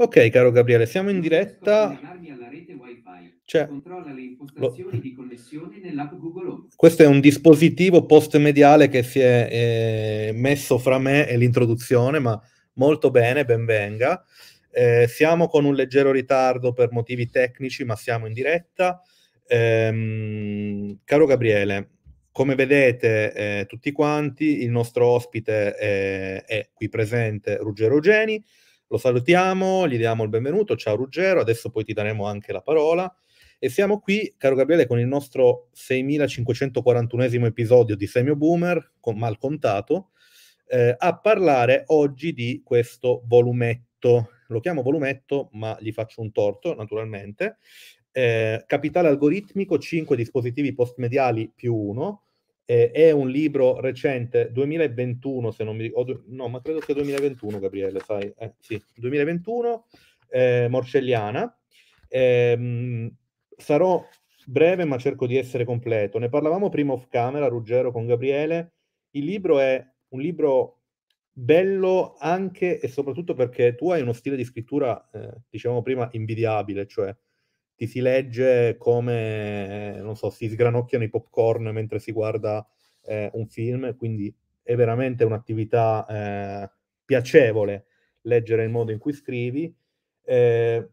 Ok, caro Gabriele, siamo in diretta. Cioè, lo... Questo è un dispositivo post-mediale che si è eh, messo fra me e l'introduzione, ma molto bene, benvenga. Eh, siamo con un leggero ritardo per motivi tecnici, ma siamo in diretta. Eh, caro Gabriele, come vedete eh, tutti quanti, il nostro ospite è, eh, è qui presente, Ruggero Geni lo salutiamo, gli diamo il benvenuto, ciao Ruggero, adesso poi ti daremo anche la parola. E siamo qui, caro Gabriele, con il nostro 6541 episodio di Semio Boomer, con, mal contato, eh, a parlare oggi di questo volumetto. Lo chiamo volumetto, ma gli faccio un torto, naturalmente. Eh, capitale algoritmico, 5 dispositivi postmediali più 1, eh, è un libro recente, 2021 se non mi ricordo, no ma credo sia 2021 Gabriele, sai, eh, sì, 2021, eh, Morcelliana. Ehm, sarò breve ma cerco di essere completo. Ne parlavamo prima off camera, Ruggero con Gabriele. Il libro è un libro bello anche e soprattutto perché tu hai uno stile di scrittura, eh, dicevamo prima, invidiabile, cioè ti si legge come, eh, non so, si sgranocchiano i popcorn mentre si guarda eh, un film, quindi è veramente un'attività eh, piacevole leggere il modo in cui scrivi, eh,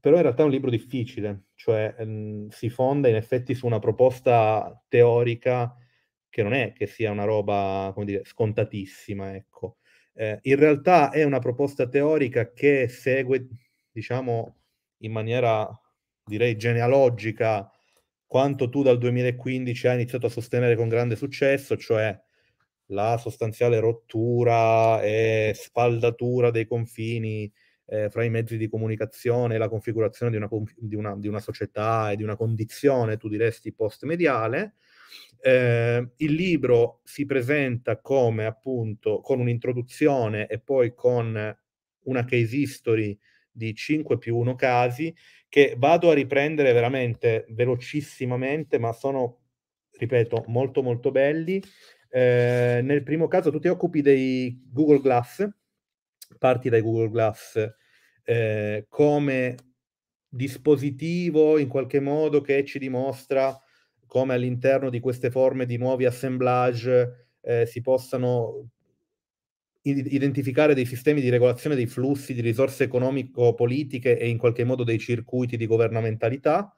però in realtà è un libro difficile, cioè mh, ehm, si fonda in effetti su una proposta teorica che non è che sia una roba, come dire, scontatissima, ecco. Eh, in realtà è una proposta teorica che segue, diciamo, in maniera direi genealogica quanto tu dal 2015 hai iniziato a sostenere con grande successo, cioè la sostanziale rottura e spaldatura dei confini eh, fra i mezzi di comunicazione e la configurazione di una, di, una, di una, società e di una condizione, tu diresti, post-mediale. Eh, il libro si presenta come appunto con un'introduzione e poi con una case history di 5 più 1 casi che vado a riprendere veramente velocissimamente, ma sono, ripeto, molto molto belli. Eh, nel primo caso tu ti occupi dei Google Glass, parti dai Google Glass eh, come dispositivo in qualche modo che ci dimostra come all'interno di queste forme di nuovi assemblage eh, si possano identificare dei sistemi di regolazione dei flussi di risorse economico-politiche e in qualche modo dei circuiti di governamentalità.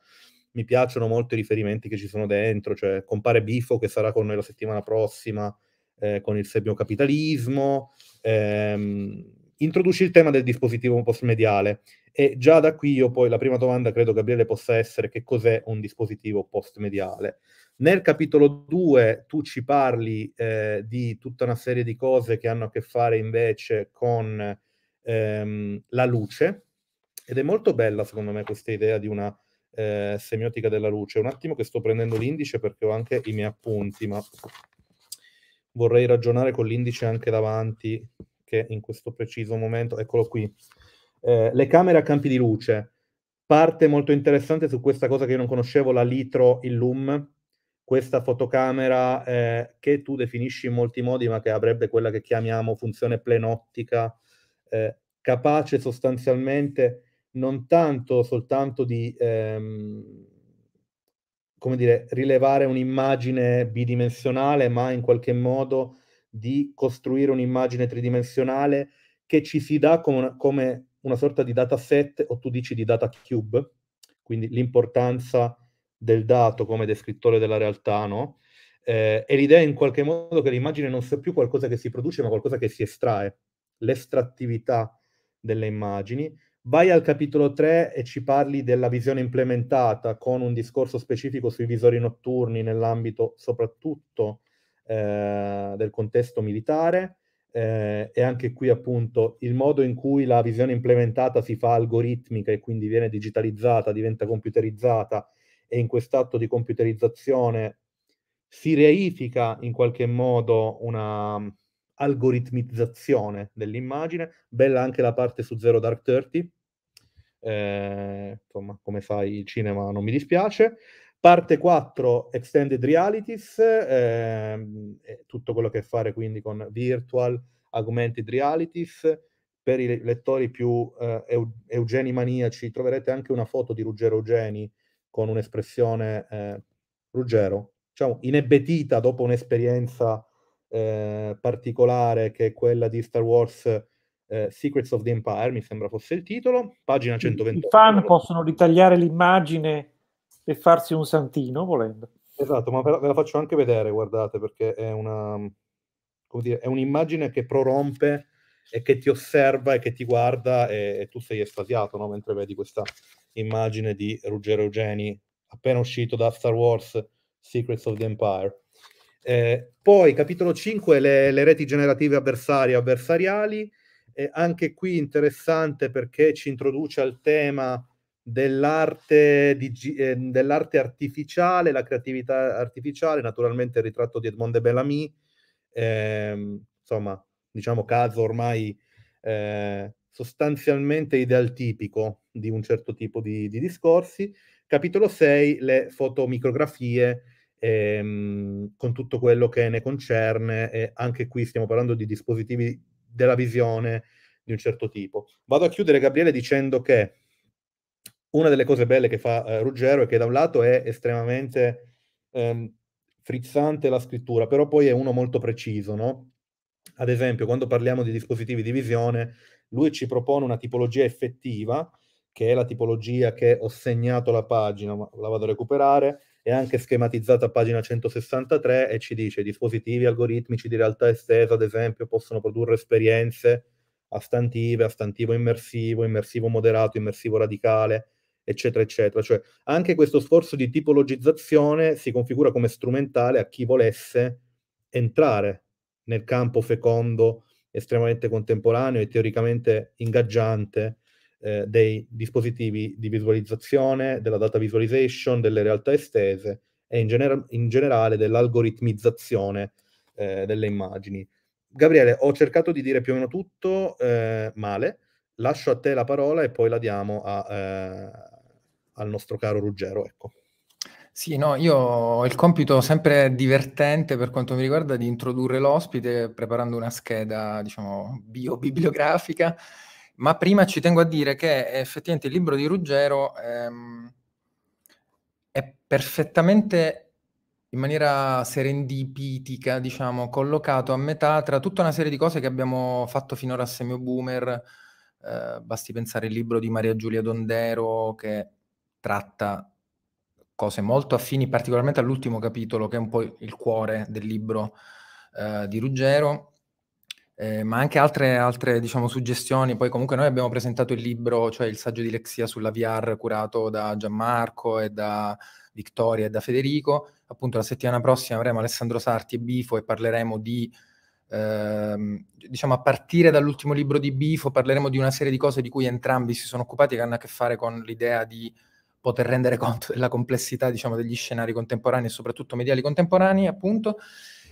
Mi piacciono molto i riferimenti che ci sono dentro, cioè compare Bifo che sarà con noi la settimana prossima eh, con il sembiocapitalismo, ehm, introduci il tema del dispositivo postmediale e già da qui io poi la prima domanda credo Gabriele possa essere che cos'è un dispositivo postmediale. mediale nel capitolo 2 tu ci parli eh, di tutta una serie di cose che hanno a che fare invece con ehm, la luce ed è molto bella secondo me questa idea di una eh, semiotica della luce. Un attimo che sto prendendo l'indice perché ho anche i miei appunti, ma vorrei ragionare con l'indice anche davanti che in questo preciso momento, eccolo qui, eh, le camere a campi di luce. Parte molto interessante su questa cosa che io non conoscevo, la litro il illum, questa fotocamera eh, che tu definisci in molti modi, ma che avrebbe quella che chiamiamo funzione plenottica, eh, capace sostanzialmente non tanto soltanto di ehm, come dire, rilevare un'immagine bidimensionale, ma in qualche modo di costruire un'immagine tridimensionale che ci si dà come una, come una sorta di dataset, o tu dici di data cube, quindi l'importanza del dato come descrittore della realtà, no? Eh, e l'idea è in qualche modo che l'immagine non sia più qualcosa che si produce, ma qualcosa che si estrae, l'estrattività delle immagini. Vai al capitolo 3 e ci parli della visione implementata con un discorso specifico sui visori notturni nell'ambito soprattutto eh, del contesto militare. Eh, e anche qui appunto il modo in cui la visione implementata si fa algoritmica e quindi viene digitalizzata, diventa computerizzata e in quest'atto di computerizzazione si reifica in qualche modo una mm, algoritmizzazione dell'immagine, bella anche la parte su Zero Dark Thirty, eh, insomma come fai il cinema non mi dispiace, parte 4 Extended Realities, eh, tutto quello che ha a che fare quindi con Virtual, Augmented Realities, per i lettori più eh, maniaci troverete anche una foto di Ruggero Eugeni con un'espressione, eh, Ruggero, diciamo, inebetita dopo un'esperienza eh, particolare che è quella di Star Wars eh, Secrets of the Empire, mi sembra fosse il titolo, pagina 128. I fan possono ritagliare l'immagine e farsi un santino volendo. Esatto, ma ve la, faccio anche vedere, guardate, perché è una dire, è un'immagine che prorompe e che ti osserva e che ti guarda e, e tu sei estasiato no? mentre vedi questa, immagine di Ruggero Eugeni, appena uscito da Star Wars Secrets of the Empire. Eh, poi capitolo 5, le, le reti generative avversarie e avversariali, eh, anche qui interessante perché ci introduce al tema dell'arte, di, eh, dell'arte artificiale, la creatività artificiale, naturalmente il ritratto di Edmond de Bellamy, ehm, insomma, diciamo caso ormai eh, sostanzialmente ideal tipico, di un certo tipo di, di discorsi. Capitolo 6, le fotomicrografie ehm, con tutto quello che ne concerne, e anche qui stiamo parlando di dispositivi della visione di un certo tipo. Vado a chiudere, Gabriele, dicendo che una delle cose belle che fa eh, Ruggero è che da un lato è estremamente ehm, frizzante la scrittura, però poi è uno molto preciso, no? Ad esempio, quando parliamo di dispositivi di visione, lui ci propone una tipologia effettiva che è la tipologia che ho segnato la pagina, la vado a recuperare, è anche schematizzata a pagina 163 e ci dice dispositivi algoritmici di realtà estesa, ad esempio, possono produrre esperienze a stantive, a stantivo immersivo, immersivo moderato, immersivo radicale, eccetera, eccetera. Cioè anche questo sforzo di tipologizzazione si configura come strumentale a chi volesse entrare nel campo fecondo, estremamente contemporaneo e teoricamente ingaggiante eh, dei dispositivi di visualizzazione, della data visualization, delle realtà estese e in, gener- in generale dell'algoritmizzazione eh, delle immagini. Gabriele, ho cercato di dire più o meno tutto eh, male, lascio a te la parola e poi la diamo a, eh, al nostro caro Ruggero. Ecco. Sì, no, io ho il compito sempre divertente per quanto mi riguarda di introdurre l'ospite preparando una scheda, diciamo, bio-bibliografica ma prima ci tengo a dire che effettivamente il libro di Ruggero ehm, è perfettamente in maniera serendipitica, diciamo, collocato a metà tra tutta una serie di cose che abbiamo fatto finora a Semio Boomer, eh, basti pensare al libro di Maria Giulia Dondero che tratta cose molto affini particolarmente all'ultimo capitolo che è un po' il cuore del libro eh, di Ruggero eh, ma anche altre, altre diciamo, suggestioni. Poi comunque noi abbiamo presentato il libro, cioè il saggio di Lexia sulla VR curato da Gianmarco e da Vittoria e da Federico. Appunto la settimana prossima avremo Alessandro Sarti e Bifo e parleremo di, ehm, diciamo a partire dall'ultimo libro di Bifo, parleremo di una serie di cose di cui entrambi si sono occupati che hanno a che fare con l'idea di poter rendere conto della complessità diciamo, degli scenari contemporanei e soprattutto mediali contemporanei, appunto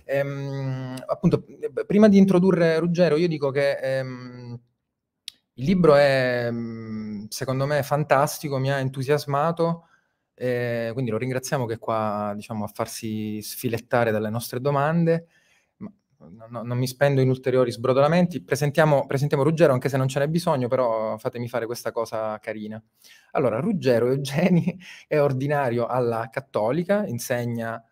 ehm, appunto, prima di introdurre Ruggero, io dico che ehm, il libro è, ehm, secondo me, fantastico, mi ha entusiasmato, eh, quindi lo ringraziamo che è qua diciamo, a farsi sfilettare dalle nostre domande. No, no, non mi spendo in ulteriori sbrodolamenti. Presentiamo, presentiamo, Ruggero, anche se non ce n'è bisogno, però fatemi fare questa cosa carina. Allora, Ruggero Eugeni è ordinario alla Cattolica, insegna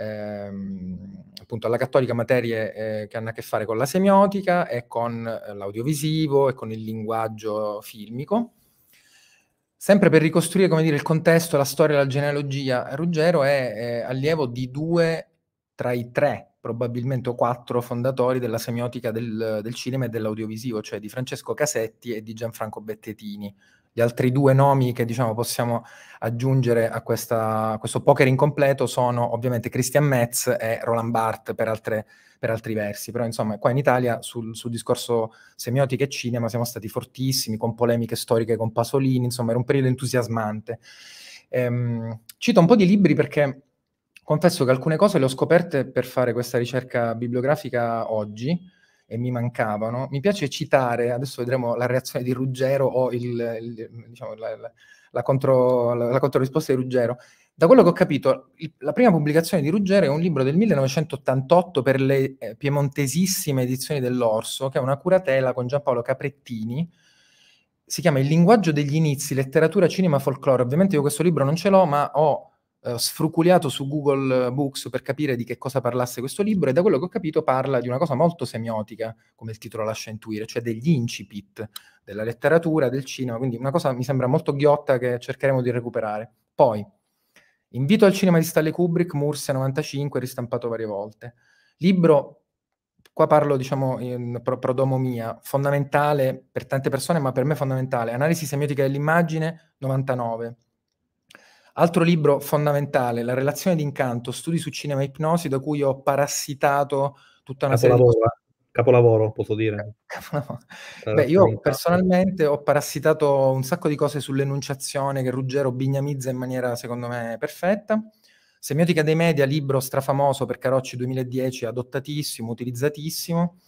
ehm, appunto alla Cattolica materie eh, che hanno a che fare con la semiotica e con eh, l'audiovisivo e con il linguaggio filmico. Sempre per ricostruire come dire, il contesto, la storia e la genealogia, Ruggero è eh, allievo di due tra i tre, probabilmente o quattro, fondatori della semiotica del, del cinema e dell'audiovisivo, cioè di Francesco Casetti e di Gianfranco Bettetini, gli altri due nomi che diciamo, possiamo aggiungere a, questa, a, questo poker incompleto sono ovviamente Christian Metz e Roland Barthes per, altre, per altri versi, però insomma qua in Italia sul, sul, discorso semiotica e cinema siamo stati fortissimi con polemiche storiche con Pasolini, insomma era un periodo entusiasmante. Ehm, cito un po' di libri perché confesso che alcune cose le ho scoperte per fare questa ricerca bibliografica oggi, e mi mancavano. Mi piace citare, adesso vedremo la reazione di Ruggero o il, il, diciamo, la, la, la, contro, la, controrisposta di Ruggero. Da quello che ho capito, il, la prima pubblicazione di Ruggero è un libro del 1988 per le eh, piemontesissime edizioni dell'Orso, che è una curatela con Giampaolo Caprettini, si chiama Il linguaggio degli inizi, letteratura, cinema, folklore. Ovviamente io questo libro non ce l'ho, ma ho eh, sfruculiato su Google Books per capire di che cosa parlasse questo libro e da quello che ho capito parla di una cosa molto semiotica, come il titolo lascia intuire, cioè degli incipit della letteratura, del cinema, quindi una cosa mi sembra molto ghiotta che cercheremo di recuperare. Poi, Invito al cinema di Stanley Kubrick, Mursia 95, ristampato varie volte. Libro, qua parlo diciamo in pro- prodomo fondamentale per tante persone, ma per me fondamentale. Analisi semiotica dell'immagine 99. Altro libro fondamentale, La relazione d'incanto, studi su cinema e ipnosi, da cui ho parassitato tutta una capolavoro, serie di... Capolavoro, eh. posso dire. Capolavoro. Beh, io personalmente ho parassitato un sacco di cose sull'enunciazione che Ruggero bignamizza in maniera, secondo me, perfetta. Semiotica dei media, libro strafamoso per Carocci 2010, adottatissimo, utilizzatissimo.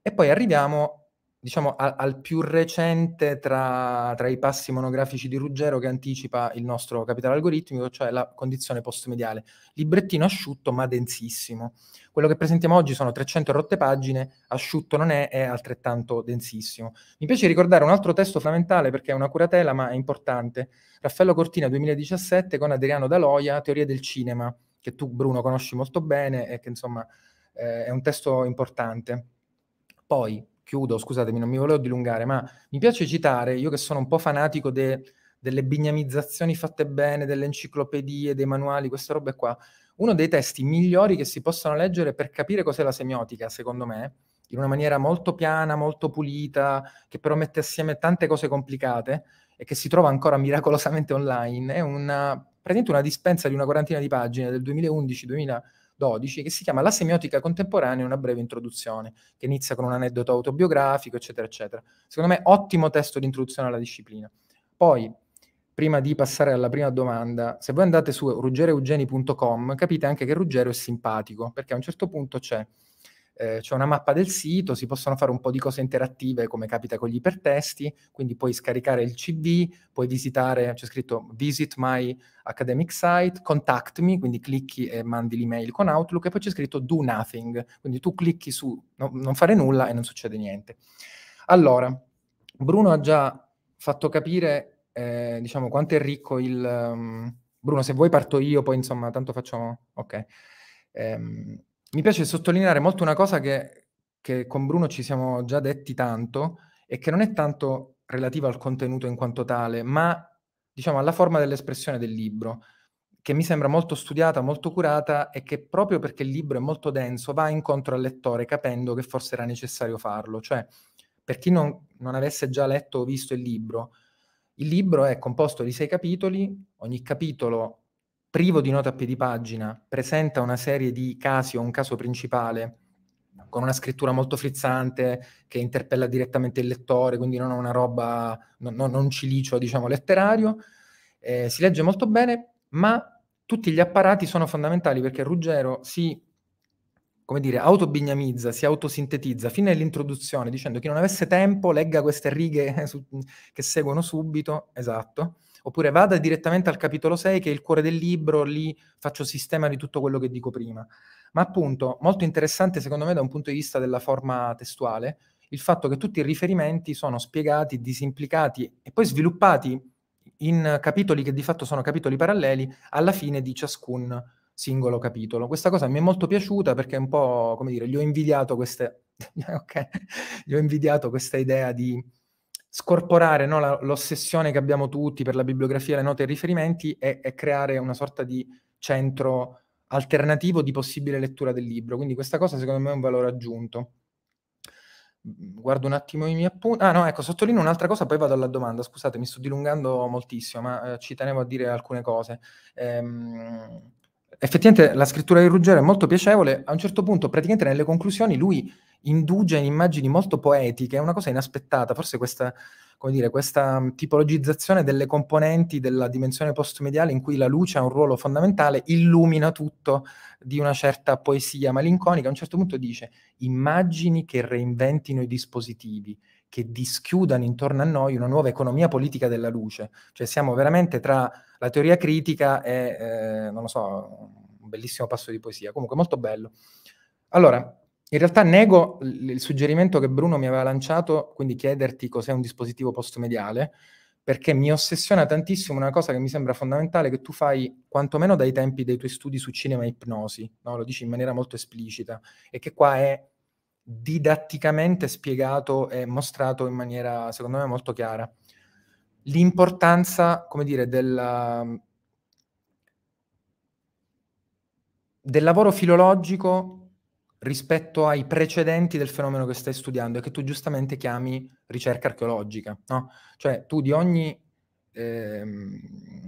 E poi arriviamo diciamo, a, al più recente tra, tra, i passi monografici di Ruggero che anticipa il nostro capitale algoritmico, cioè la condizione postmediale. Librettino asciutto ma densissimo. Quello che presentiamo oggi sono 300 rotte pagine, asciutto non è, è altrettanto densissimo. Mi piace ricordare un altro testo fondamentale perché è una curatela ma è importante. Raffaello Cortina 2017 con Adriano Daloia, Teoria del cinema, che tu Bruno conosci molto bene e che insomma eh, è un testo importante. Poi, chiudo, scusatemi, non mi volevo dilungare, ma mi piace citare, io che sono un po' fanatico de, delle bignamizzazioni fatte bene, delle enciclopedie, dei manuali, queste robe qua, uno dei testi migliori che si possono leggere per capire cos'è la semiotica, secondo me, in una maniera molto piana, molto pulita, che però mette assieme tante cose complicate e che si trova ancora miracolosamente online, è una, praticamente una dispensa di una quarantina di pagine del 2011-2012, 12, che si chiama La semiotica contemporanea, una breve introduzione, che inizia con un aneddoto autobiografico, eccetera, eccetera. Secondo me ottimo testo di introduzione alla disciplina. Poi, prima di passare alla prima domanda, se voi andate su ruggereugeni.com capite anche che Ruggero è simpatico, perché a un certo punto c'è eh, c'è una mappa del sito, si possono fare un po' di cose interattive come capita con gli ipertesti, quindi puoi scaricare il CD, puoi visitare, c'è scritto visit my academic site, contact me, quindi clicchi e mandi l'email con Outlook e poi c'è scritto do nothing, quindi tu clicchi su no, non fare nulla e non succede niente. Allora, Bruno ha già fatto capire, eh, diciamo, quanto è ricco il... Um, Bruno, se vuoi parto io, poi insomma, tanto facciamo... Ok. Um, mi piace sottolineare molto una cosa che, che con Bruno ci siamo già detti tanto e che non è tanto relativa al contenuto in quanto tale, ma diciamo alla forma dell'espressione del libro, che mi sembra molto studiata, molto curata e che proprio perché il libro è molto denso va incontro al lettore capendo che forse era necessario farlo. Cioè, per chi non, non avesse già letto o visto il libro, il libro è composto di sei capitoli, ogni capitolo privo di nota a piedi pagina, presenta una serie di casi o un caso principale con una scrittura molto frizzante che interpella direttamente il lettore, quindi non è una roba, non, non, non cilicio, diciamo, letterario, eh, si legge molto bene, ma tutti gli apparati sono fondamentali perché Ruggero si, come dire, autobignamizza, si autosintetizza fino all'introduzione dicendo chi non avesse tempo legga queste righe che seguono subito, esatto, Oppure vada direttamente al capitolo 6, che è il cuore del libro, lì faccio sistema di tutto quello che dico prima. Ma appunto, molto interessante secondo me da un punto di vista della forma testuale, il fatto che tutti i riferimenti sono spiegati, disimplicati e poi sviluppati in capitoli che di fatto sono capitoli paralleli alla fine di ciascun singolo capitolo. Questa cosa mi è molto piaciuta perché è un po', come dire, gli ho invidiato, queste... okay. gli ho invidiato questa idea di scorporare no, la, l'ossessione che abbiamo tutti per la bibliografia, le note e i riferimenti e, e, creare una sorta di centro alternativo di possibile lettura del libro. Quindi questa cosa secondo me è un valore aggiunto. Mm, guardo un attimo i miei appunti. Ah no, ecco, sottolineo un'altra cosa, poi vado alla domanda. Scusate, mi sto dilungando moltissimo, ma eh, ci tenevo a dire alcune cose. Ehm, effettivamente la scrittura di Ruggero è molto piacevole. A un certo punto, praticamente nelle conclusioni, lui indugia in immagini molto poetiche, è una cosa inaspettata, forse questa, dire, questa mm, tipologizzazione delle componenti della dimensione postmediale in cui la luce ha un ruolo fondamentale, illumina tutto di una certa poesia malinconica, a un certo punto dice immagini che reinventino i dispositivi, che dischiudano intorno a noi una nuova economia politica della luce, cioè siamo veramente tra la teoria critica e, eh, non lo so, un bellissimo passo di poesia, comunque molto bello. Allora, in realtà nego il suggerimento che Bruno mi aveva lanciato, quindi chiederti cos'è un dispositivo postmediale, perché mi ossessiona tantissimo una cosa che mi sembra fondamentale che tu fai quantomeno dai tempi dei tuoi studi su cinema e ipnosi, no? lo dici in maniera molto esplicita, e che qua è didatticamente spiegato e mostrato in maniera, secondo me, molto chiara. L'importanza, come dire, della, del lavoro filologico rispetto ai precedenti del fenomeno che stai studiando e che tu giustamente chiami ricerca archeologica, no? Cioè tu di ogni, ehm,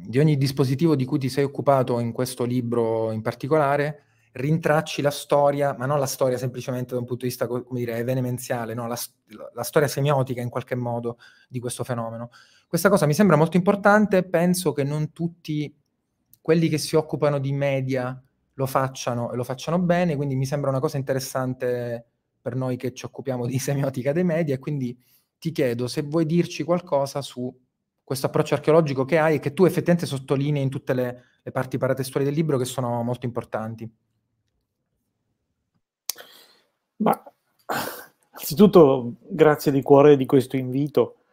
di ogni dispositivo di cui ti sei occupato in questo libro in particolare, rintracci la storia, ma non la storia semplicemente da un punto di vista, come dire, evenemenziale, no? la, la storia semiotica in qualche modo di questo fenomeno. Questa cosa mi sembra molto importante, penso che non tutti quelli che si occupano di media lo facciano e lo facciano bene, quindi mi sembra una cosa interessante per noi che ci occupiamo di semiotica dei media e quindi ti chiedo se vuoi dirci qualcosa su questo approccio archeologico che hai e che tu effettivamente sottolinei in tutte le, le parti paratestuali del libro che sono molto importanti. Ma, anzitutto grazie di cuore di questo invito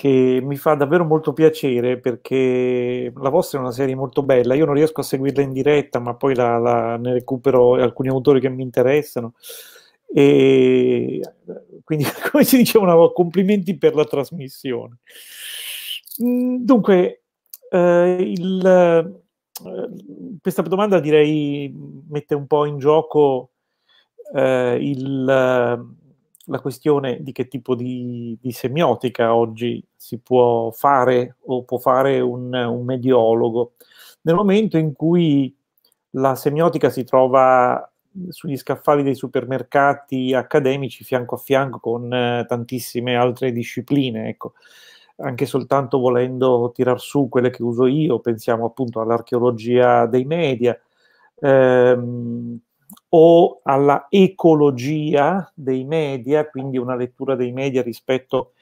che mi fa davvero molto piacere perché la vostra è una serie molto bella, io non riesco a seguirla in diretta, ma poi la, la, ne recupero alcuni autori che mi interessano. E quindi, come si diceva una volta, complimenti per la trasmissione. Mm, dunque, eh, il, eh, questa domanda direi mette un po' in gioco eh, il la questione di che tipo di, di, semiotica oggi si può fare o può fare un, un mediologo. Nel momento in cui la semiotica si trova sugli scaffali dei supermercati accademici fianco a fianco con eh, tantissime altre discipline, ecco. anche soltanto volendo tirar su quelle che uso io, pensiamo appunto all'archeologia dei media, ehm, o alla ecologia dei media, quindi una lettura dei media rispetto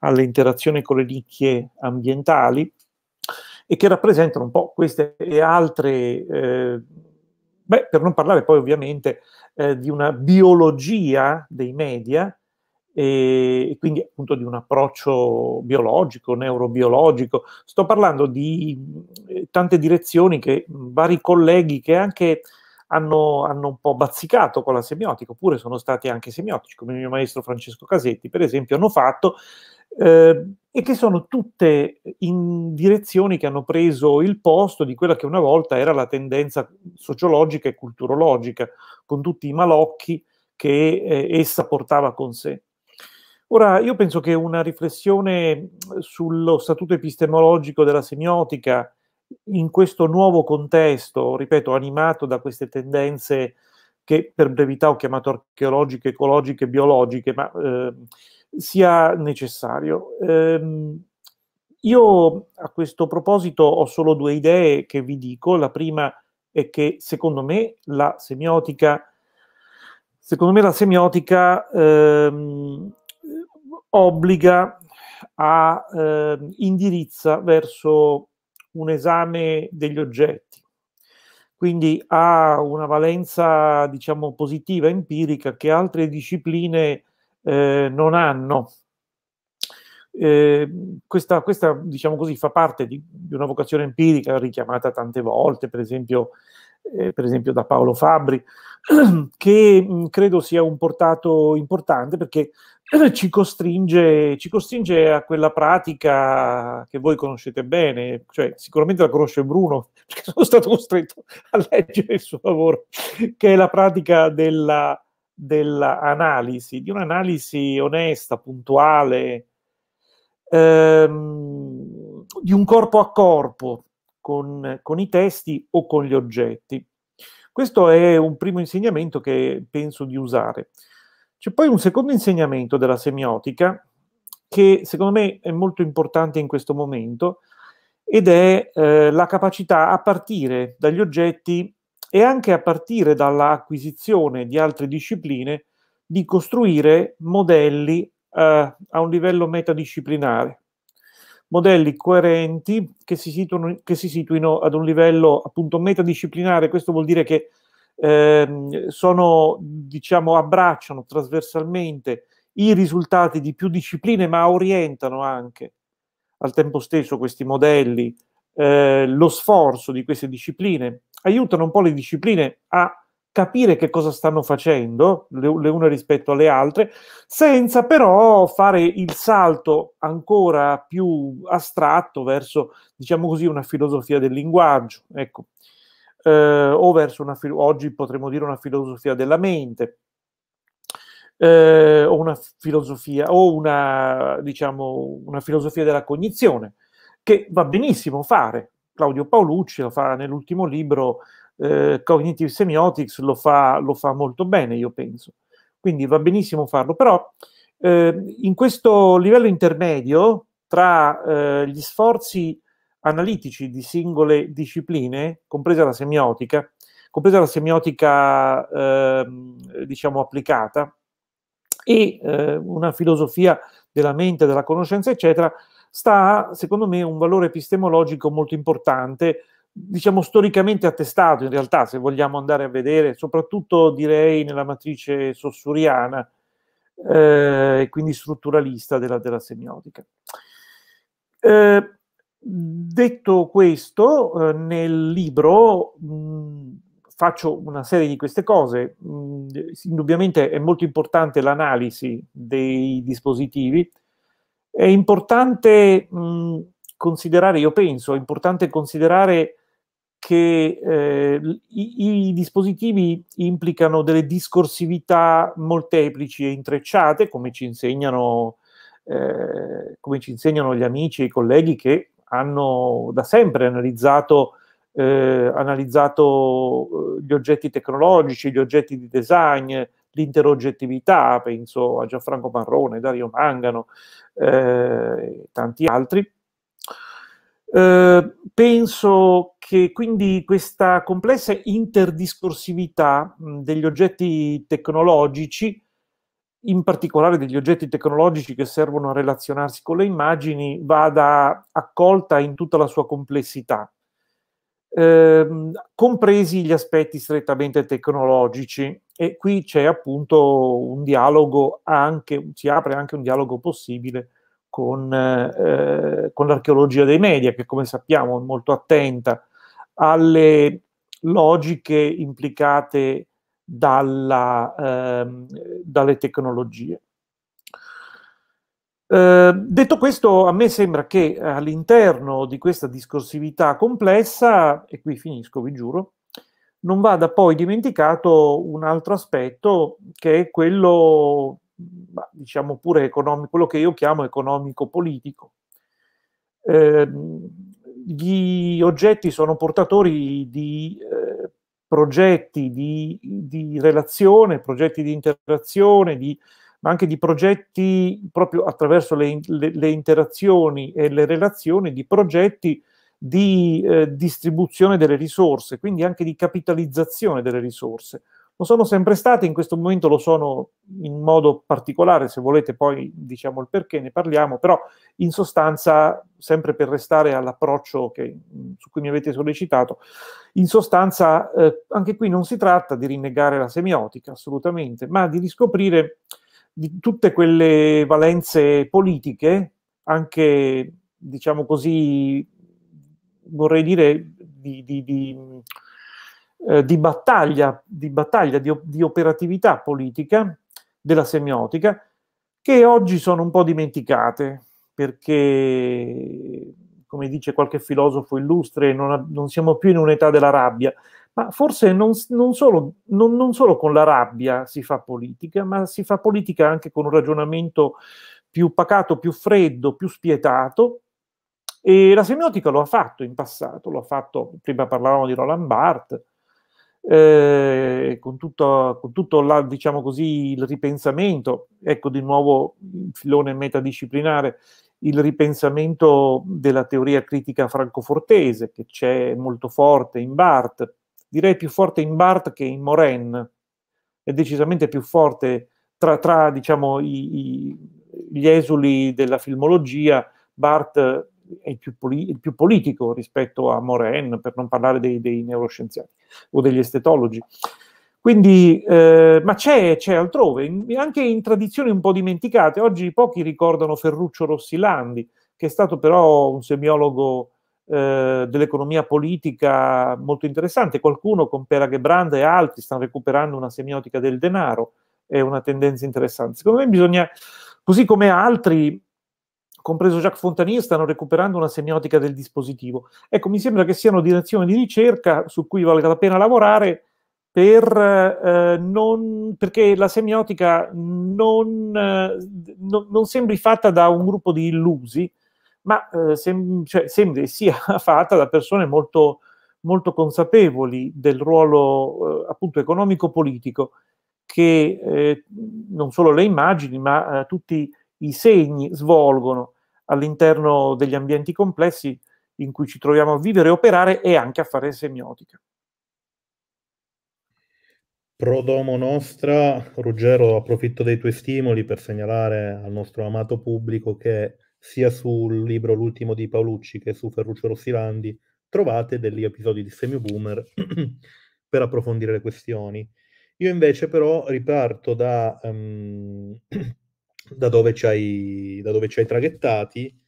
all'interazione con le nicchie ambientali e che rappresentano un po' queste e altre, eh, beh, per non parlare poi ovviamente eh, di una biologia dei media e quindi appunto di un approccio biologico, neurobiologico. Sto parlando di eh, tante direzioni che vari colleghi che anche hanno, hanno, un po' bazzicato con la semiotica, oppure sono stati anche semiotici, come il mio maestro Francesco Casetti, per esempio, hanno fatto, eh, e che sono tutte in direzioni che hanno preso il posto di quella che una volta era la tendenza sociologica e culturologica, con tutti i malocchi che eh, essa portava con sé. Ora, io penso che una riflessione sullo statuto epistemologico della semiotica, in questo nuovo contesto, ripeto, animato da queste tendenze che per brevità ho chiamato archeologiche, ecologiche, biologiche, ma eh, sia necessario. Eh, io a questo proposito ho solo due idee che vi dico. La prima è che secondo me la semiotica, secondo me la semiotica eh, obbliga a ehm, indirizza verso un esame degli oggetti. Quindi ha una valenza, diciamo, positiva, empirica, che altre discipline eh, non hanno. Eh, questa, questa, diciamo così, fa parte di, di, una vocazione empirica richiamata tante volte, per esempio, eh, per esempio da Paolo Fabri, che mh, credo sia un portato importante perché eh, ci costringe, ci costringe, a quella pratica che voi conoscete bene, cioè sicuramente la conosce Bruno, perché sono stato costretto a leggere il suo lavoro, che è la pratica della, dell'analisi, di un'analisi onesta, puntuale, ehm, di un corpo a corpo con, con i testi o con gli oggetti. Questo è un primo insegnamento che penso di usare. C'è poi un secondo insegnamento della semiotica che secondo me è molto importante in questo momento ed è eh, la capacità a partire dagli oggetti e anche a partire dall'acquisizione di altre discipline di costruire modelli eh, a un livello metadisciplinare, modelli coerenti che si, situano, che si situino ad un livello appunto metadisciplinare, questo vuol dire che eh, sono, diciamo, abbracciano trasversalmente i risultati di più discipline, ma orientano anche al tempo stesso questi modelli, eh, lo sforzo di queste discipline, aiutano un po' le discipline a capire che cosa stanno facendo le, le une rispetto alle altre, senza però fare il salto ancora più astratto verso, diciamo così, una filosofia del linguaggio. Ecco, eh, o verso una, oggi potremmo dire una filosofia della mente, eh, o una filosofia, o una, diciamo, una filosofia della cognizione, che va benissimo fare. Claudio Paolucci lo fa nell'ultimo libro eh, Cognitive Semiotics, lo fa, lo fa, molto bene, io penso. Quindi va benissimo farlo, però eh, in questo livello intermedio tra eh, gli sforzi analitici di singole discipline, compresa la semiotica, compresa la semiotica eh, diciamo applicata e eh, una filosofia della mente, della conoscenza, eccetera, sta secondo me un valore epistemologico molto importante, diciamo storicamente attestato in realtà, se vogliamo andare a vedere, soprattutto direi nella matrice sossuriana eh, e eh, quindi strutturalista della, della semiotica. Eh, Detto questo, eh, nel libro mh, mm, faccio una serie di queste cose. Mh, mm, indubbiamente è molto importante l'analisi dei dispositivi. È importante mh, mm, considerare, io penso, è importante considerare che eh, i, i, dispositivi implicano delle discorsività molteplici e intrecciate, come ci insegnano, eh, come ci insegnano gli amici e i colleghi che hanno da sempre analizzato, eh, analizzato eh, gli oggetti tecnologici, gli oggetti di design, l'interoggettività, penso a Gianfranco Marrone, Dario Mangano, eh, tanti altri. Eh, penso che quindi questa complessa interdiscorsività mh, degli oggetti tecnologici in particolare degli oggetti tecnologici che servono a relazionarsi con le immagini, vada accolta in tutta la sua complessità, ehm, compresi gli aspetti strettamente tecnologici. E qui c'è appunto un dialogo, anche, si apre anche un dialogo possibile con, eh, con l'archeologia dei media, che come sappiamo è molto attenta alle logiche implicate dalla, ehm, dalle tecnologie. Eh, detto questo, a me sembra che all'interno di questa discorsività complessa, e qui finisco, vi giuro, non vada poi dimenticato un altro aspetto che è quello, diciamo pure economico, quello che io chiamo economico-politico. Eh, gli oggetti sono portatori di eh, progetti di, di relazione, progetti di interazione, di, ma anche di progetti proprio attraverso le, le, le interazioni e le relazioni, di progetti di eh, distribuzione delle risorse, quindi anche di capitalizzazione delle risorse. Lo sono sempre state, in questo momento lo sono in modo particolare, se volete poi diciamo il perché, ne parliamo, però in sostanza, sempre per restare all'approccio che, mm, su cui mi avete sollecitato, in sostanza eh, anche qui non si tratta di rinnegare la semiotica, assolutamente, ma di riscoprire di tutte quelle valenze politiche, anche diciamo così, vorrei dire di, di, di eh, di battaglia, di, battaglia di, di operatività politica della semiotica che oggi sono un po' dimenticate perché, come dice qualche filosofo illustre, non, non siamo più in un'età della rabbia, ma forse non, non, solo, non, solo, con la rabbia si fa politica, ma si fa politica anche con un ragionamento più pacato, più freddo, più spietato. E la semiotica lo ha fatto in passato, lo ha fatto, prima parlavamo di Roland Barthes, eh, con tutto, con tutto la, diciamo così, il ripensamento, ecco di nuovo il filone metadisciplinare, il ripensamento della teoria critica francofortese che c'è molto forte in Barth, direi più forte in Barth che in Moren, è decisamente più forte tra, tra diciamo, i, i, gli esuli della filmologia, Barth è il più, poli- il più politico rispetto a Moren, per non parlare dei, dei neuroscienziati o degli estetologi. Quindi, eh, ma c'è, c'è altrove, anche in tradizioni un po' dimenticate. Oggi pochi ricordano Ferruccio Rossilandi, che è stato però un semiologo eh, dell'economia politica molto interessante. Qualcuno con Pera Gebrand e altri stanno recuperando una semiotica del denaro, è una tendenza interessante. Secondo me bisogna, così come altri compreso Jacques Fontanier, stanno recuperando una semiotica del dispositivo. Ecco, mi sembra che siano direzioni di ricerca su cui vale la pena lavorare per, eh, non, perché la semiotica non, eh, no, non, sembri fatta da un gruppo di illusi, ma eh, sem- cioè, sembri sia fatta da persone molto, molto consapevoli del ruolo eh, appunto economico-politico che eh, non solo le immagini, ma eh, tutti i segni svolgono all'interno degli ambienti complessi in cui ci troviamo a vivere e operare e anche a fare semiotica. Prodomo nostra, Ruggero, approfitto dei tuoi stimoli per segnalare al nostro amato pubblico che sia sul libro L'ultimo di Paolucci che su Ferruccio Rossilandi trovate degli episodi di Semio Boomer per approfondire le questioni. Io invece però riparto da um, da dove ci hai, da dove ci hai traghettati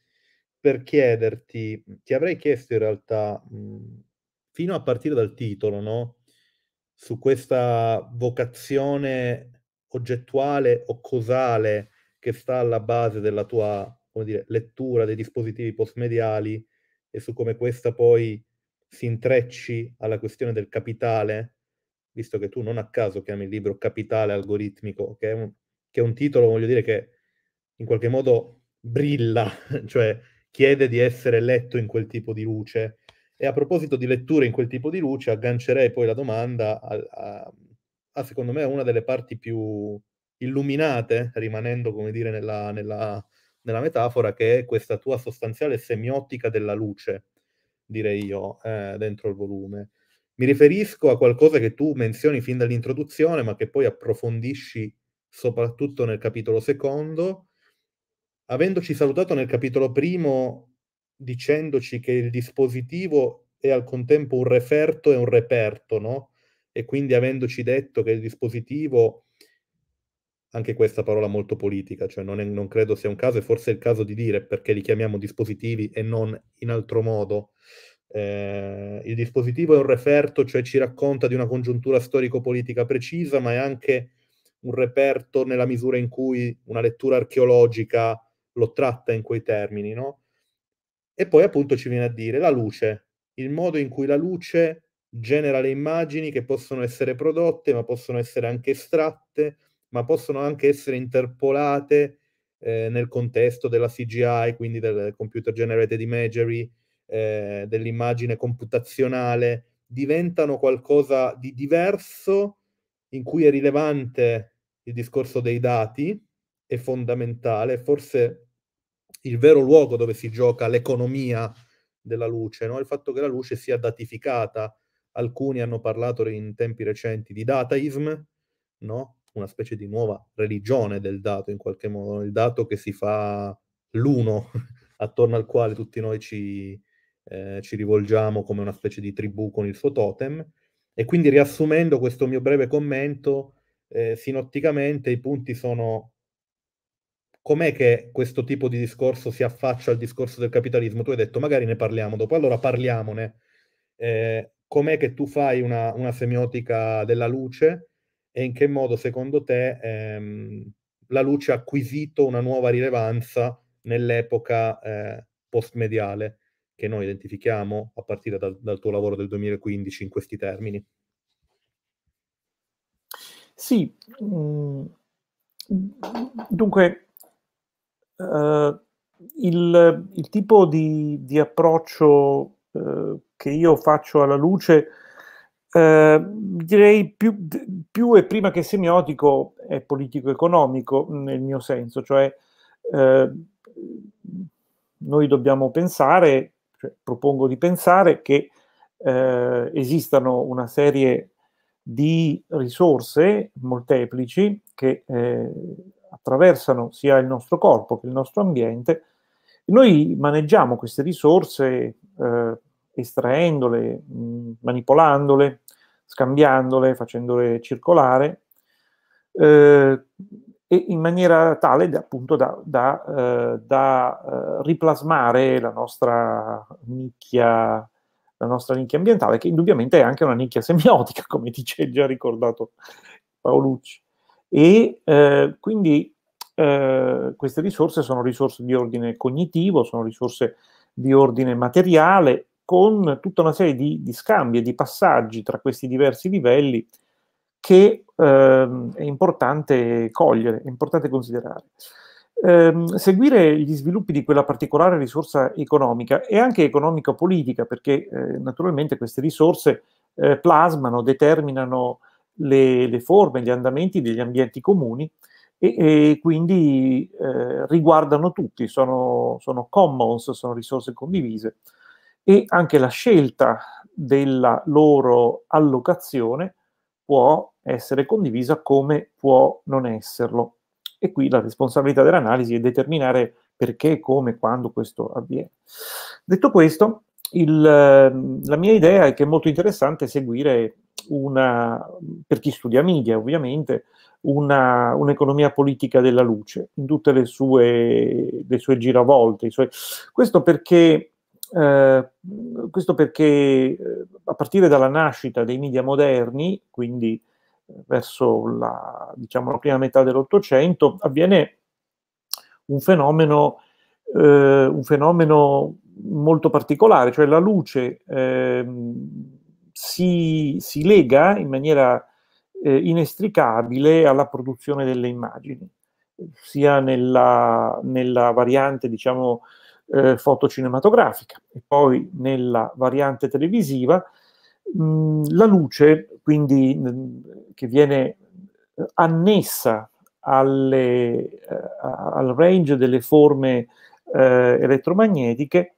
per chiederti, ti avrei chiesto in realtà, mh, fino a partire dal titolo, no? su questa vocazione oggettuale o cosale che sta alla base della tua dire, lettura dei dispositivi postmediali e su come questa poi si intrecci alla questione del capitale, visto che tu non a caso chiami il libro Capitale algoritmico, che è un, che è un titolo, voglio dire, che in qualche modo brilla, cioè chiede di essere letto in quel tipo di luce. E a proposito di letture in quel tipo di luce, aggancerei poi la domanda a, a, a secondo me, una delle parti più illuminate, rimanendo, come dire, nella, nella, nella metafora, che è questa tua sostanziale semiottica della luce, direi io, eh, dentro il volume. Mi riferisco a qualcosa che tu menzioni fin dall'introduzione, ma che poi approfondisci soprattutto nel capitolo secondo, avendoci salutato nel capitolo primo dicendoci che il dispositivo è al contempo un referto e un reperto, no? E quindi avendoci detto che il dispositivo, anche questa parola molto politica, cioè non, è, non credo sia un caso, e forse è il caso di dire perché li chiamiamo dispositivi e non in altro modo. Eh, il dispositivo è un referto, cioè ci racconta di una congiuntura storico-politica precisa, ma è anche un reperto nella misura in cui una lettura archeologica lo tratta in quei termini, no? E poi appunto ci viene a dire la luce, il modo in cui la luce genera le immagini che possono essere prodotte, ma possono essere anche estratte, ma possono anche essere interpolate eh, nel contesto della CGI, quindi del computer generated imagery, eh, dell'immagine computazionale, diventano qualcosa di diverso in cui è rilevante il discorso dei dati, è fondamentale, forse il vero luogo dove si gioca l'economia della luce, no? il fatto che la luce sia datificata. Alcuni hanno parlato in tempi recenti di dataism, no? una specie di nuova religione del dato in qualche modo, il dato che si fa l'uno attorno al quale tutti noi ci, eh, ci rivolgiamo come una specie di tribù con il suo totem, e quindi riassumendo questo mio breve commento, eh, sinotticamente i punti sono com'è che questo tipo di discorso si affaccia al discorso del capitalismo? Tu hai detto magari ne parliamo dopo, allora parliamone. Eh, com'è che tu fai una, una, semiotica della luce e in che modo secondo te ehm, la luce ha acquisito una nuova rilevanza nell'epoca eh, postmediale? che noi identifichiamo a partire dal, dal tuo lavoro del 2015 in questi termini? Sì, mm, dunque eh, il, il, tipo di, di approccio eh, che io faccio alla luce eh, direi più, più, e prima che semiotico è politico-economico nel mio senso, cioè eh, noi dobbiamo pensare cioè, propongo di pensare che eh, esistano una serie di risorse molteplici che eh, attraversano sia il nostro corpo che il nostro ambiente. Noi maneggiamo queste risorse eh, estraendole, mh, manipolandole, scambiandole, facendole circolare. Eh, e in maniera tale da, appunto da, da, eh, da eh, riplasmare la nostra, nicchia, la nostra nicchia ambientale, che indubbiamente è anche una nicchia semiotica, come dice già ricordato Paolucci. E eh, quindi eh, queste risorse sono risorse di ordine cognitivo, sono risorse di ordine materiale, con tutta una serie di, di scambi e di passaggi tra questi diversi livelli che ehm, è importante cogliere, è importante considerare. Ehm, seguire gli sviluppi di quella particolare risorsa economica e anche economico-politica, perché eh, naturalmente queste risorse eh, plasmano, determinano le, le, forme, gli andamenti degli ambienti comuni e, e quindi eh, riguardano tutti, sono, sono, commons, sono risorse condivise e anche la scelta della loro allocazione può essere condivisa come può non esserlo. E qui la responsabilità dell'analisi è determinare perché, come, quando questo avviene. Detto questo, il, la mia idea è che è molto interessante seguire una, per chi studia media ovviamente, una, un'economia politica della luce in tutte le sue, le sue giravolte. Suoi... Questo perché eh, questo perché eh, a partire dalla nascita dei media moderni, quindi eh, verso la, diciamo, la prima metà dell'Ottocento, avviene un fenomeno, eh, un fenomeno, molto particolare, cioè la luce eh, si, si, lega in maniera inestricabile alla produzione delle immagini, sia nella, nella variante, diciamo, eh, fotocinematografica e poi nella variante televisiva mh, mm, la luce quindi mh, mm, che viene eh, annessa alle, eh, al range delle forme eh, elettromagnetiche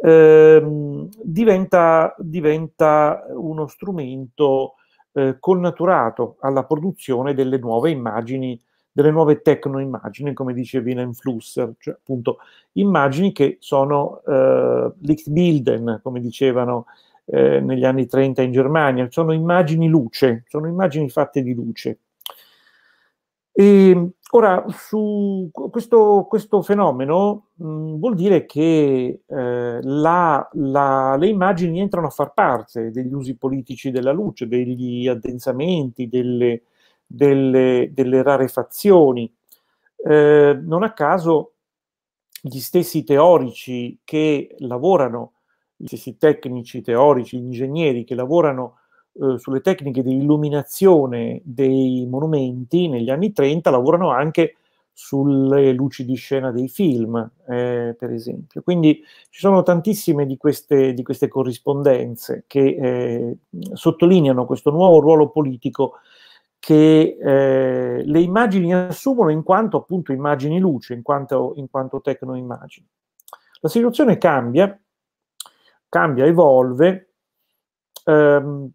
ehm, diventa, diventa, uno strumento eh, connaturato alla produzione delle nuove immagini delle nuove tecnoimmagini, come dice Wilhelm Flusser, cioè appunto immagini che sono eh, Lichtbilden, come dicevano eh, negli anni 30 in Germania, sono immagini luce, sono immagini fatte di luce. E, ora, su questo, questo fenomeno mh, mm, vuol dire che eh, la, la, le immagini entrano a far parte degli usi politici della luce, degli addensamenti, delle, delle, delle rarefazioni. Eh, non a caso gli stessi teorici che lavorano, gli stessi tecnici teorici, gli ingegneri che lavorano eh, sulle tecniche di illuminazione dei monumenti negli anni 30 lavorano anche sulle luci di scena dei film, eh, per esempio. Quindi ci sono tantissime di queste, di queste corrispondenze che eh, sottolineano questo nuovo ruolo politico che eh, le immagini assumono in quanto appunto immagini luce, in quanto, in quanto tecnoimmagini. La situazione cambia, cambia, evolve. Ehm,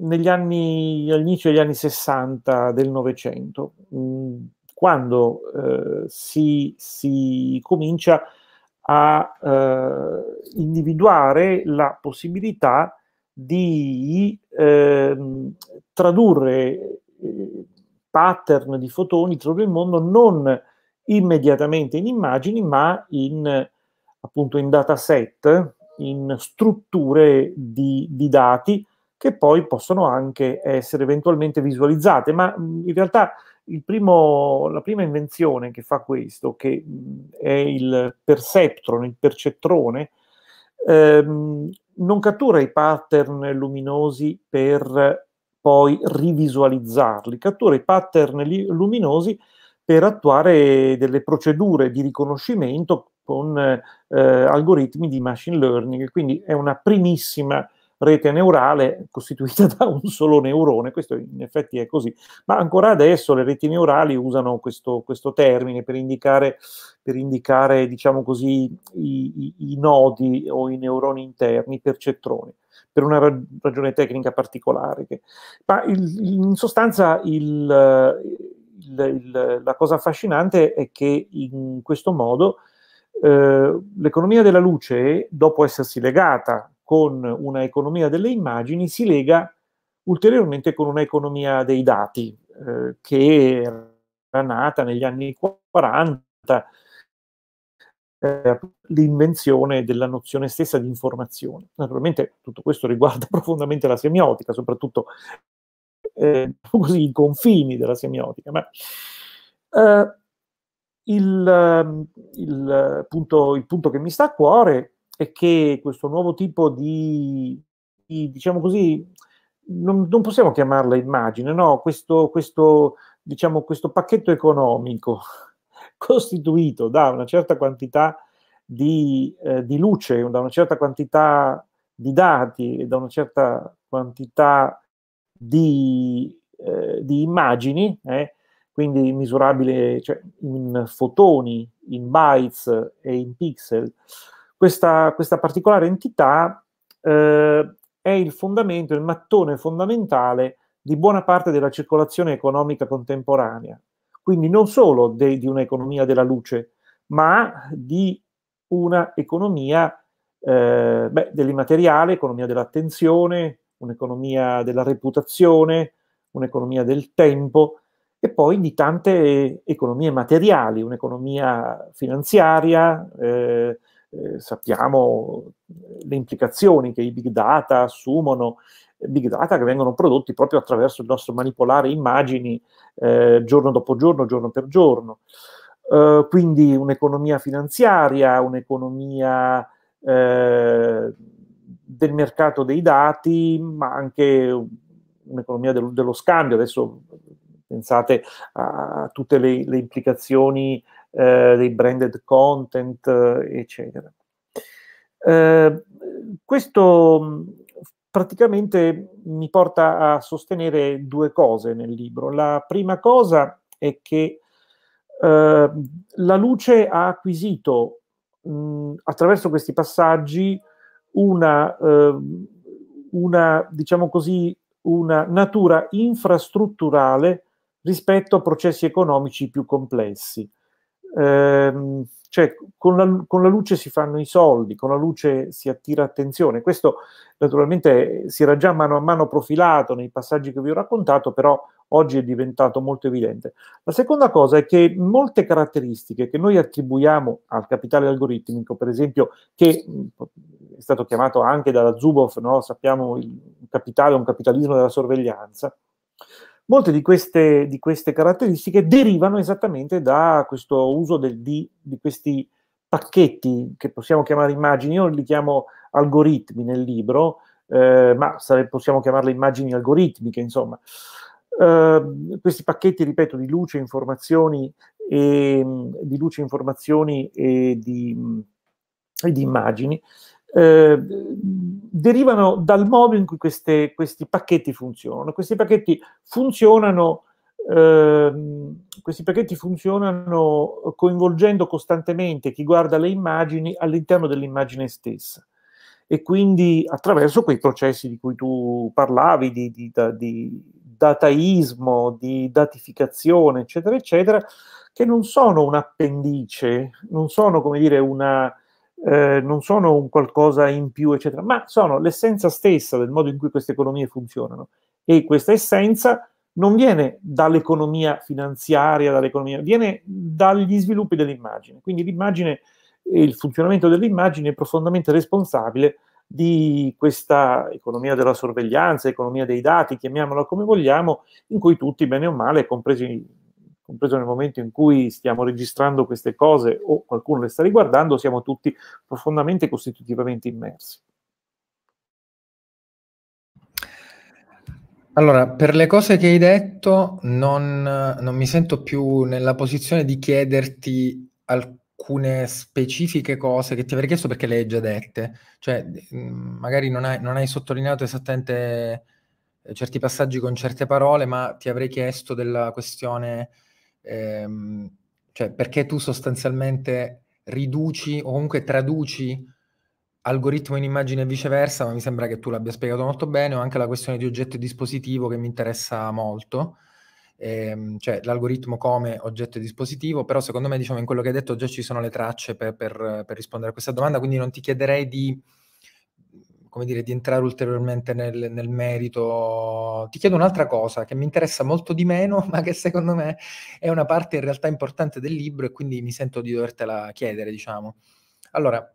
negli anni, all'inizio degli anni 60 del Novecento, mm, quando eh, si, si, comincia a eh, individuare la possibilità di eh, tradurre pattern di fotoni tutto il mondo non immediatamente in immagini, ma in, appunto in dataset, in strutture di, di dati che poi possono anche essere eventualmente visualizzate, ma mm, in realtà primo, la prima invenzione che fa questo, che mm, è il perceptron, il percettrone, ehm, non cattura i pattern luminosi per poi rivisualizzarli, cattura i pattern li- luminosi per attuare delle procedure di riconoscimento con eh, algoritmi di machine learning, quindi è una primissima rete neurale costituita da un solo neurone, questo in effetti è così, ma ancora adesso le reti neurali usano questo, questo termine per indicare, per indicare diciamo così, i, i, i, nodi o i neuroni interni, i percettroni per una ragione tecnica particolare. Che... ma il, in sostanza il, il, la cosa affascinante è che in questo modo eh, l'economia della luce, dopo essersi legata con una economia delle immagini, si lega ulteriormente con un'economia dei dati eh, che era nata negli anni 40 eh, l'invenzione della nozione stessa di informazione. Naturalmente tutto questo riguarda profondamente la semiotica, soprattutto eh, così, i confini della semiotica. Ma, eh, il, ehm, il, punto, il, punto, che mi sta a cuore è che questo nuovo tipo di, di diciamo così, non, non, possiamo chiamarla immagine, no? questo, questo, diciamo, questo pacchetto economico costituito da una certa quantità di, eh, di luce, da una certa quantità di dati e da una certa quantità di, eh, di immagini, eh, quindi misurabile cioè, in fotoni, in bytes e in pixel. Questa, questa particolare entità eh, è il fondamento, il mattone fondamentale di buona parte della circolazione economica contemporanea quindi non solo de, di un'economia della luce, ma di un'economia eh, beh, dell'immateriale, economia dell'attenzione, un'economia della reputazione, un'economia del tempo e poi di tante economie materiali, un'economia finanziaria, eh, eh, sappiamo le implicazioni che i big data assumono big data che vengono prodotti proprio attraverso il nostro manipolare immagini eh, giorno dopo giorno, giorno per giorno. Eh, quindi un'economia finanziaria, un'economia eh, del mercato dei dati, ma anche un'economia dello, dello scambio. Adesso pensate a tutte le, le implicazioni eh, dei branded content, eh, eccetera. Eh, questo praticamente mi porta a sostenere due cose nel libro. La prima cosa è che eh, la luce ha acquisito mh, attraverso questi passaggi una, eh, una, diciamo così, una natura infrastrutturale rispetto a processi economici più complessi. Ehm, cioè con la, con la, luce si fanno i soldi, con la luce si attira attenzione. Questo naturalmente si era già mano a mano profilato nei passaggi che vi ho raccontato, però oggi è diventato molto evidente. La seconda cosa è che molte caratteristiche che noi attribuiamo al capitale algoritmico, per esempio, che è stato chiamato anche dalla Zuboff, no? sappiamo il capitale, è un capitalismo della sorveglianza, Molte di queste, di queste caratteristiche derivano esattamente da questo uso del D, di questi pacchetti che possiamo chiamare immagini, io li chiamo algoritmi nel libro, eh, ma sare- possiamo chiamarle immagini algoritmiche, insomma. Eh, questi pacchetti, ripeto, di luce, informazioni e, di, luce, informazioni e di, e di immagini, eh, derivano dal modo in cui queste, questi pacchetti funzionano. Questi pacchetti funzionano, eh, questi pacchetti funzionano coinvolgendo costantemente chi guarda le immagini all'interno dell'immagine stessa e quindi attraverso quei processi di cui tu parlavi, di, di, di dataismo, di datificazione, eccetera, eccetera, che non sono un'appendice, non sono come dire una, eh, non sono un qualcosa in più, eccetera, ma sono l'essenza stessa del modo in cui queste economie funzionano. E questa essenza non viene dall'economia finanziaria, dall'economia, viene dagli sviluppi dell'immagine. Quindi l'immagine e il funzionamento dell'immagine è profondamente responsabile di questa economia della sorveglianza, economia dei dati, chiamiamola come vogliamo, in cui tutti, bene o male, compresi compreso nel momento in cui stiamo registrando queste cose o qualcuno le sta riguardando, siamo tutti profondamente e costitutivamente immersi. Allora, per le cose che hai detto, non, non, mi sento più nella posizione di chiederti alcune specifiche cose che ti avrei chiesto perché le hai già dette. Cioè, magari non hai, non hai sottolineato esattamente eh, certi passaggi con certe parole, ma ti avrei chiesto della questione ehm, cioè perché tu sostanzialmente riduci o comunque traduci algoritmo in immagine e viceversa, ma mi sembra che tu l'abbia spiegato molto bene, o anche la questione di oggetto e dispositivo che mi interessa molto, ehm, cioè l'algoritmo come oggetto e dispositivo, però secondo me diciamo in quello che hai detto già ci sono le tracce per, per, per rispondere a questa domanda, quindi non ti chiederei di come dire, di entrare ulteriormente nel, nel, merito, ti chiedo un'altra cosa che mi interessa molto di meno, ma che secondo me è una parte in realtà importante del libro e quindi mi sento di dovertela chiedere, diciamo. Allora,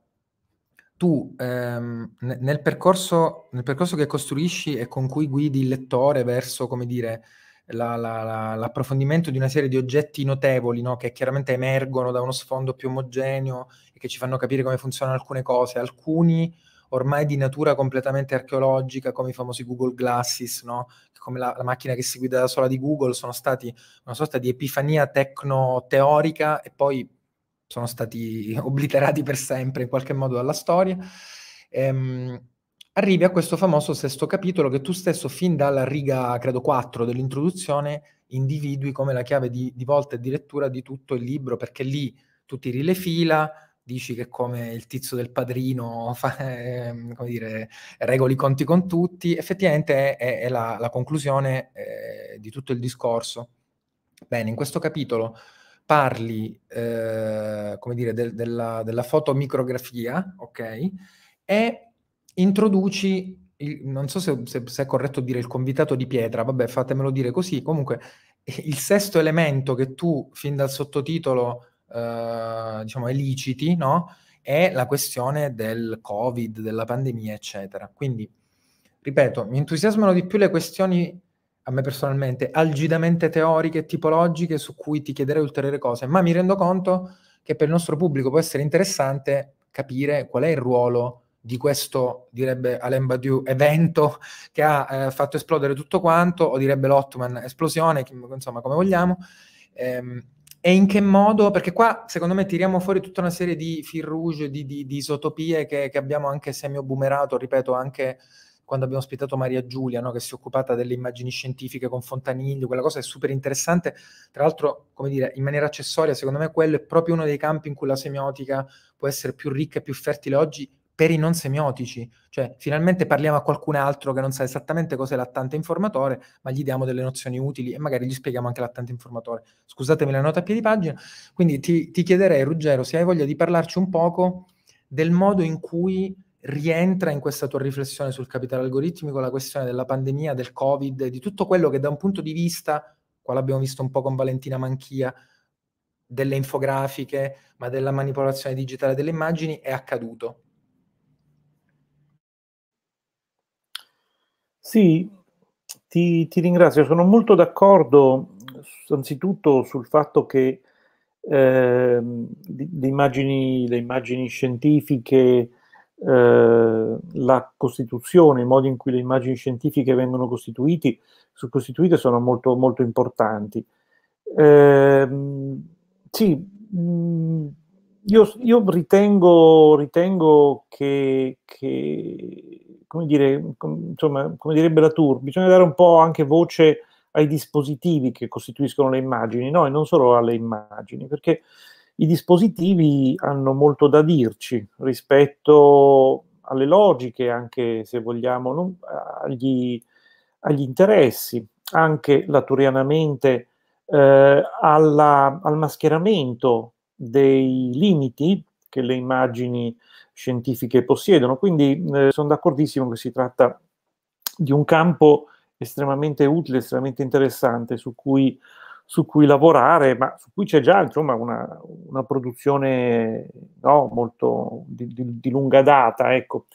tu ehm, nel, percorso, nel, percorso, che costruisci e con cui guidi il lettore verso, come dire, la, la, la, l'approfondimento di una serie di oggetti notevoli no? che chiaramente emergono da uno sfondo più omogeneo e che ci fanno capire come funzionano alcune cose, alcuni ormai di natura completamente archeologica, come i famosi Google Glasses, no? come la, la, macchina che si guida da sola di Google, sono stati una sorta di epifania tecno-teorica e poi sono stati obliterati per sempre in qualche modo dalla storia. Ehm, arrivi a questo famoso sesto capitolo che tu stesso fin dalla riga, credo 4 dell'introduzione, individui come la chiave di, di volta e di lettura di tutto il libro, perché lì tu tiri le fila, dici che come il tizio del padrino fa, eh, dire, regoli i conti con tutti, effettivamente è, è la, la, conclusione eh, di tutto il discorso. Bene, in questo capitolo parli, eh, come dire, del, della, della, fotomicrografia, ok? E introduci, il, non so se, se, se è corretto dire il convitato di pietra, vabbè fatemelo dire così, comunque il sesto elemento che tu fin dal sottotitolo eh, diciamo, illiciti, no? È la questione del Covid, della pandemia, eccetera. Quindi, ripeto, mi entusiasmano di più le questioni a me personalmente, algidamente teoriche e tipologiche su cui ti chiederei ulteriori cose, ma mi rendo conto che per il nostro pubblico può essere interessante capire qual è il ruolo di questo, direbbe Alain Badiou, evento che ha eh, fatto esplodere tutto quanto, o direbbe Lottman, esplosione, insomma come vogliamo, ehm, e in che modo? Perché qua secondo me tiriamo fuori tutta una serie di fil rouge, di, di, di isotopie che, che, abbiamo anche semi-obumerato, ripeto, anche quando abbiamo ospitato Maria Giulia, no? che si è occupata delle immagini scientifiche con Fontaniglio, quella cosa è super interessante. Tra l'altro, come dire, in maniera accessoria, secondo me quello è proprio uno dei campi in cui la semiotica può essere più ricca e più fertile oggi, per i non semiotici, cioè finalmente parliamo a qualcun altro che non sa esattamente cos'è l'attante informatore, ma gli diamo delle nozioni utili e magari gli spieghiamo anche l'attante informatore. Scusatemi la nota a piedi pagina, quindi ti, ti chiederei Ruggero se hai voglia di parlarci un poco del modo in cui rientra in questa tua riflessione sul capitale algoritmico la questione della pandemia, del Covid, di tutto quello che da un punto di vista, qua l'abbiamo visto un po' con Valentina Manchia, delle infografiche, ma della manipolazione digitale delle immagini, è accaduto. Sì, ti, ti ringrazio. Sono molto d'accordo, anzitutto, sul fatto che eh, le, immagini, le, immagini, scientifiche, eh, la costituzione, i modi in cui le immagini scientifiche vengono costituite sono molto, molto importanti. Eh, sì, mm, io, io ritengo, ritengo che, che come dire, com, insomma, come direbbe la Tour, bisogna dare un po' anche voce ai dispositivi che costituiscono le immagini, no? e non solo alle immagini, perché i dispositivi hanno molto da dirci rispetto alle logiche, anche se vogliamo, non, agli, agli, interessi, anche laturianamente eh, alla, al mascheramento dei limiti che le immagini scientifiche possiedono. Quindi eh, sono d'accordissimo che si tratta di un campo estremamente utile, estremamente interessante su cui, su cui lavorare, ma su cui c'è già insomma, una, una, produzione no, molto di, di, di, lunga data, ecco,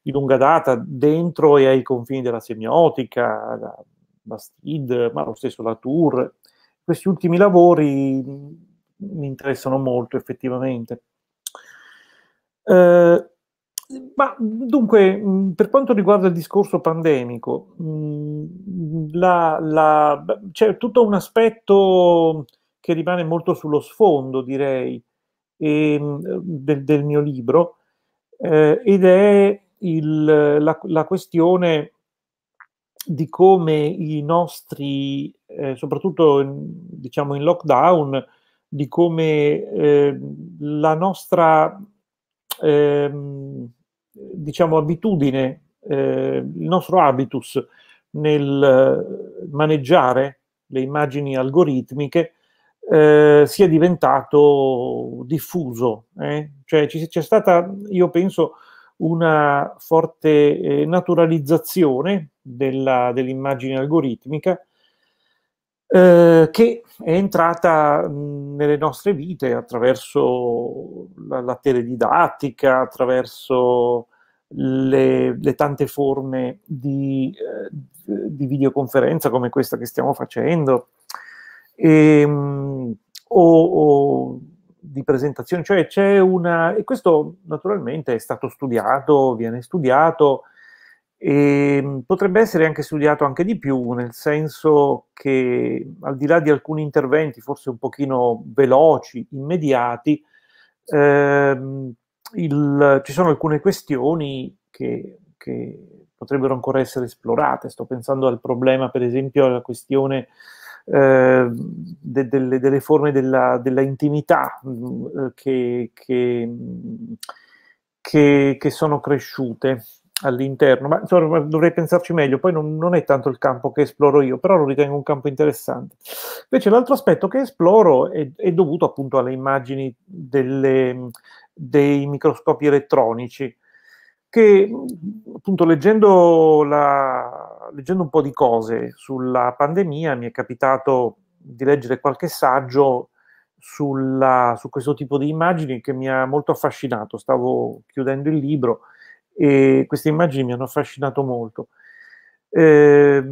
di lunga data dentro e ai confini della semiotica, la Bastid, ma lo stesso la Tour. Questi ultimi lavori mi interessano molto effettivamente. Eh, ma dunque, mm, per quanto riguarda il discorso pandemico, mh, mm, la, la, c'è tutto un aspetto che rimane molto sullo sfondo, direi, e, ehm, del, del, mio libro, eh, ed è il, la, la, questione di come i nostri, eh, soprattutto diciamo in lockdown, di come eh, la nostra ehm, diciamo, abitudine, eh, il nostro habitus nel eh, maneggiare le immagini algoritmiche eh, sia diventato diffuso. Eh? Cioè c'è stata, io penso, una forte eh, naturalizzazione dell'immagine dell algoritmica eh, che è entrata nelle nostre vite attraverso la, la teledidattica, attraverso le, le, tante forme di, eh, di, videoconferenza come questa che stiamo facendo, e, o, o, di presentazione. cioè c'è una, e questo naturalmente è stato studiato, viene studiato, e ehm, potrebbe essere anche studiato anche di più, nel senso che al di là di alcuni interventi forse un pochino veloci, immediati, ehm, il, ci sono alcune questioni che, che, potrebbero ancora essere esplorate. Sto pensando al problema, per esempio, alla questione eh, de, delle, delle, forme della, della intimità mm, eh, che, che, che sono cresciute all'interno, ma insomma, dovrei pensarci meglio, poi non, non, è tanto il campo che esploro io, però lo ritengo un campo interessante. Invece l'altro aspetto che esploro è, è dovuto appunto alle immagini delle, dei microscopi elettronici, che appunto leggendo, la, leggendo un po' di cose sulla pandemia mi è capitato di leggere qualche saggio sulla, su questo tipo di immagini che mi ha molto affascinato. Stavo chiudendo il libro e queste immagini mi hanno affascinato molto. Eh,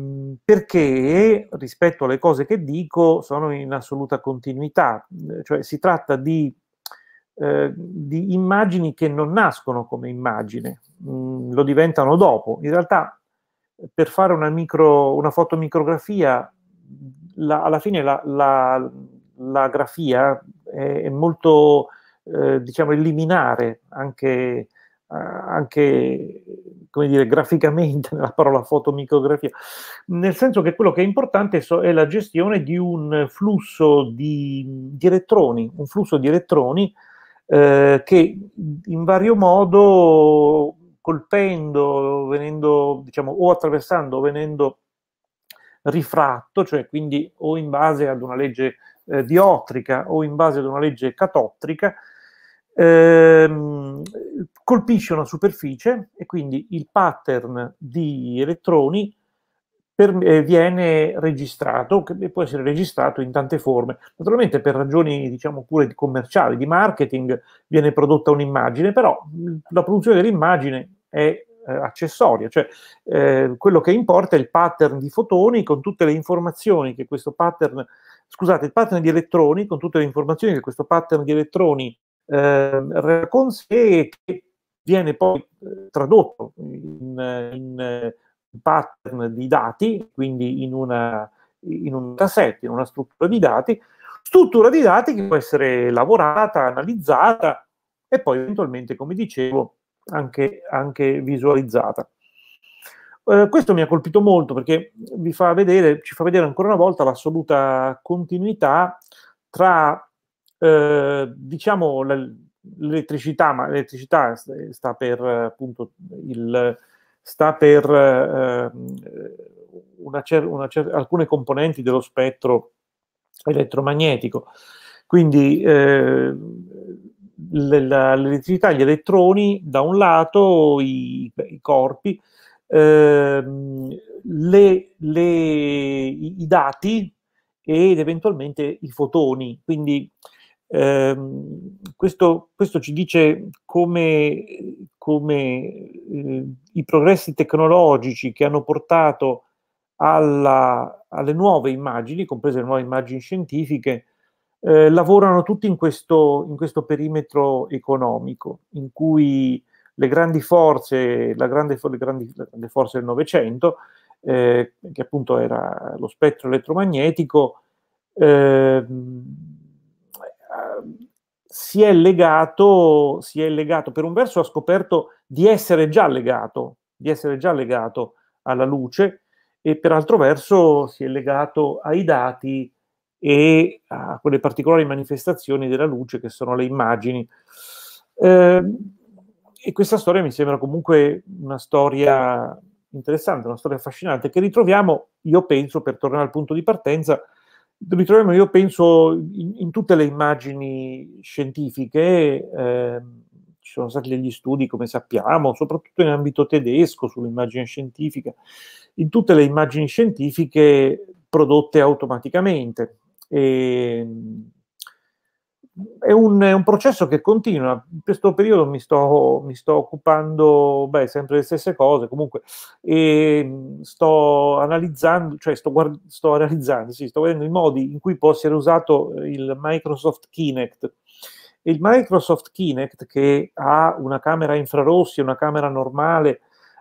perché rispetto alle cose che dico sono in assoluta continuità, eh, cioè si tratta di, eh, di immagini che non nascono come immagine, mh, mm, lo diventano dopo. In realtà per fare una, micro, una fotomicrografia, la, alla fine la, la, la grafia è, è molto, eh, diciamo, eliminare anche eh, anche come dire, graficamente nella parola fotomicrografia, nel senso che quello che è importante è la gestione di un flusso di, di elettroni, un flusso di elettroni eh, che in vario modo colpendo, venendo, diciamo, o attraversando, venendo rifratto, cioè quindi o in base ad una legge eh, diotrica o in base ad una legge catottrica, ehm, colpisce una superficie e quindi il pattern di elettroni per, eh, viene registrato, che può essere registrato in tante forme. Naturalmente per ragioni diciamo pure di commerciali, di marketing, viene prodotta un'immagine, però la produzione dell'immagine è eh, accessoria, cioè eh, quello che importa è il pattern di fotoni con tutte le informazioni che questo pattern, scusate, il pattern di elettroni con tutte le informazioni che questo pattern di elettroni eh, con sé che viene poi eh, tradotto in, in, pattern di dati, quindi in, una, in un dataset, in una struttura di dati, struttura di dati che può essere lavorata, analizzata e poi eventualmente, come dicevo, anche, anche visualizzata. Eh, questo mi ha colpito molto perché vi fa vedere, ci fa vedere ancora una volta l'assoluta continuità tra eh, diciamo l'elettricità, ma l'elettricità sta per appunto il, sta per eh, una cer- una cer- alcune componenti dello spettro elettromagnetico. Quindi eh, l'elettricità, gli elettroni da un lato, i, i corpi, eh, le, le, i dati ed eventualmente i fotoni. Quindi eh, questo, questo, ci dice come, come eh, i progressi tecnologici che hanno portato alla, alle nuove immagini, comprese le nuove immagini scientifiche, eh, lavorano tutti in questo, in questo, perimetro economico, in cui le grandi forze, la grande, le grandi, la grande forza del Novecento, eh, che appunto era lo spettro elettromagnetico, ehm, si è legato, si è legato, per un verso ha scoperto di essere già legato, di essere già legato alla luce e per altro verso si è legato ai dati e a quelle particolari manifestazioni della luce che sono le immagini. Eh, e questa storia mi sembra comunque una storia interessante, una storia affascinante che ritroviamo, io penso, per tornare al punto di partenza, ritroviamo, io penso, in, in, tutte le immagini scientifiche, eh, ci sono stati degli studi, come sappiamo, soprattutto in ambito tedesco sull'immagine scientifica, in tutte le immagini scientifiche prodotte automaticamente. E, ehm, è un, è un, processo che continua. In questo periodo mi sto, mi sto occupando beh, sempre delle stesse cose, comunque, e ehm, sto analizzando, cioè sto, guard- sto analizzando, sì, sto vedendo i modi in cui può essere usato eh, il Microsoft Kinect. Il Microsoft Kinect, che ha una camera infrarossi, una camera normale,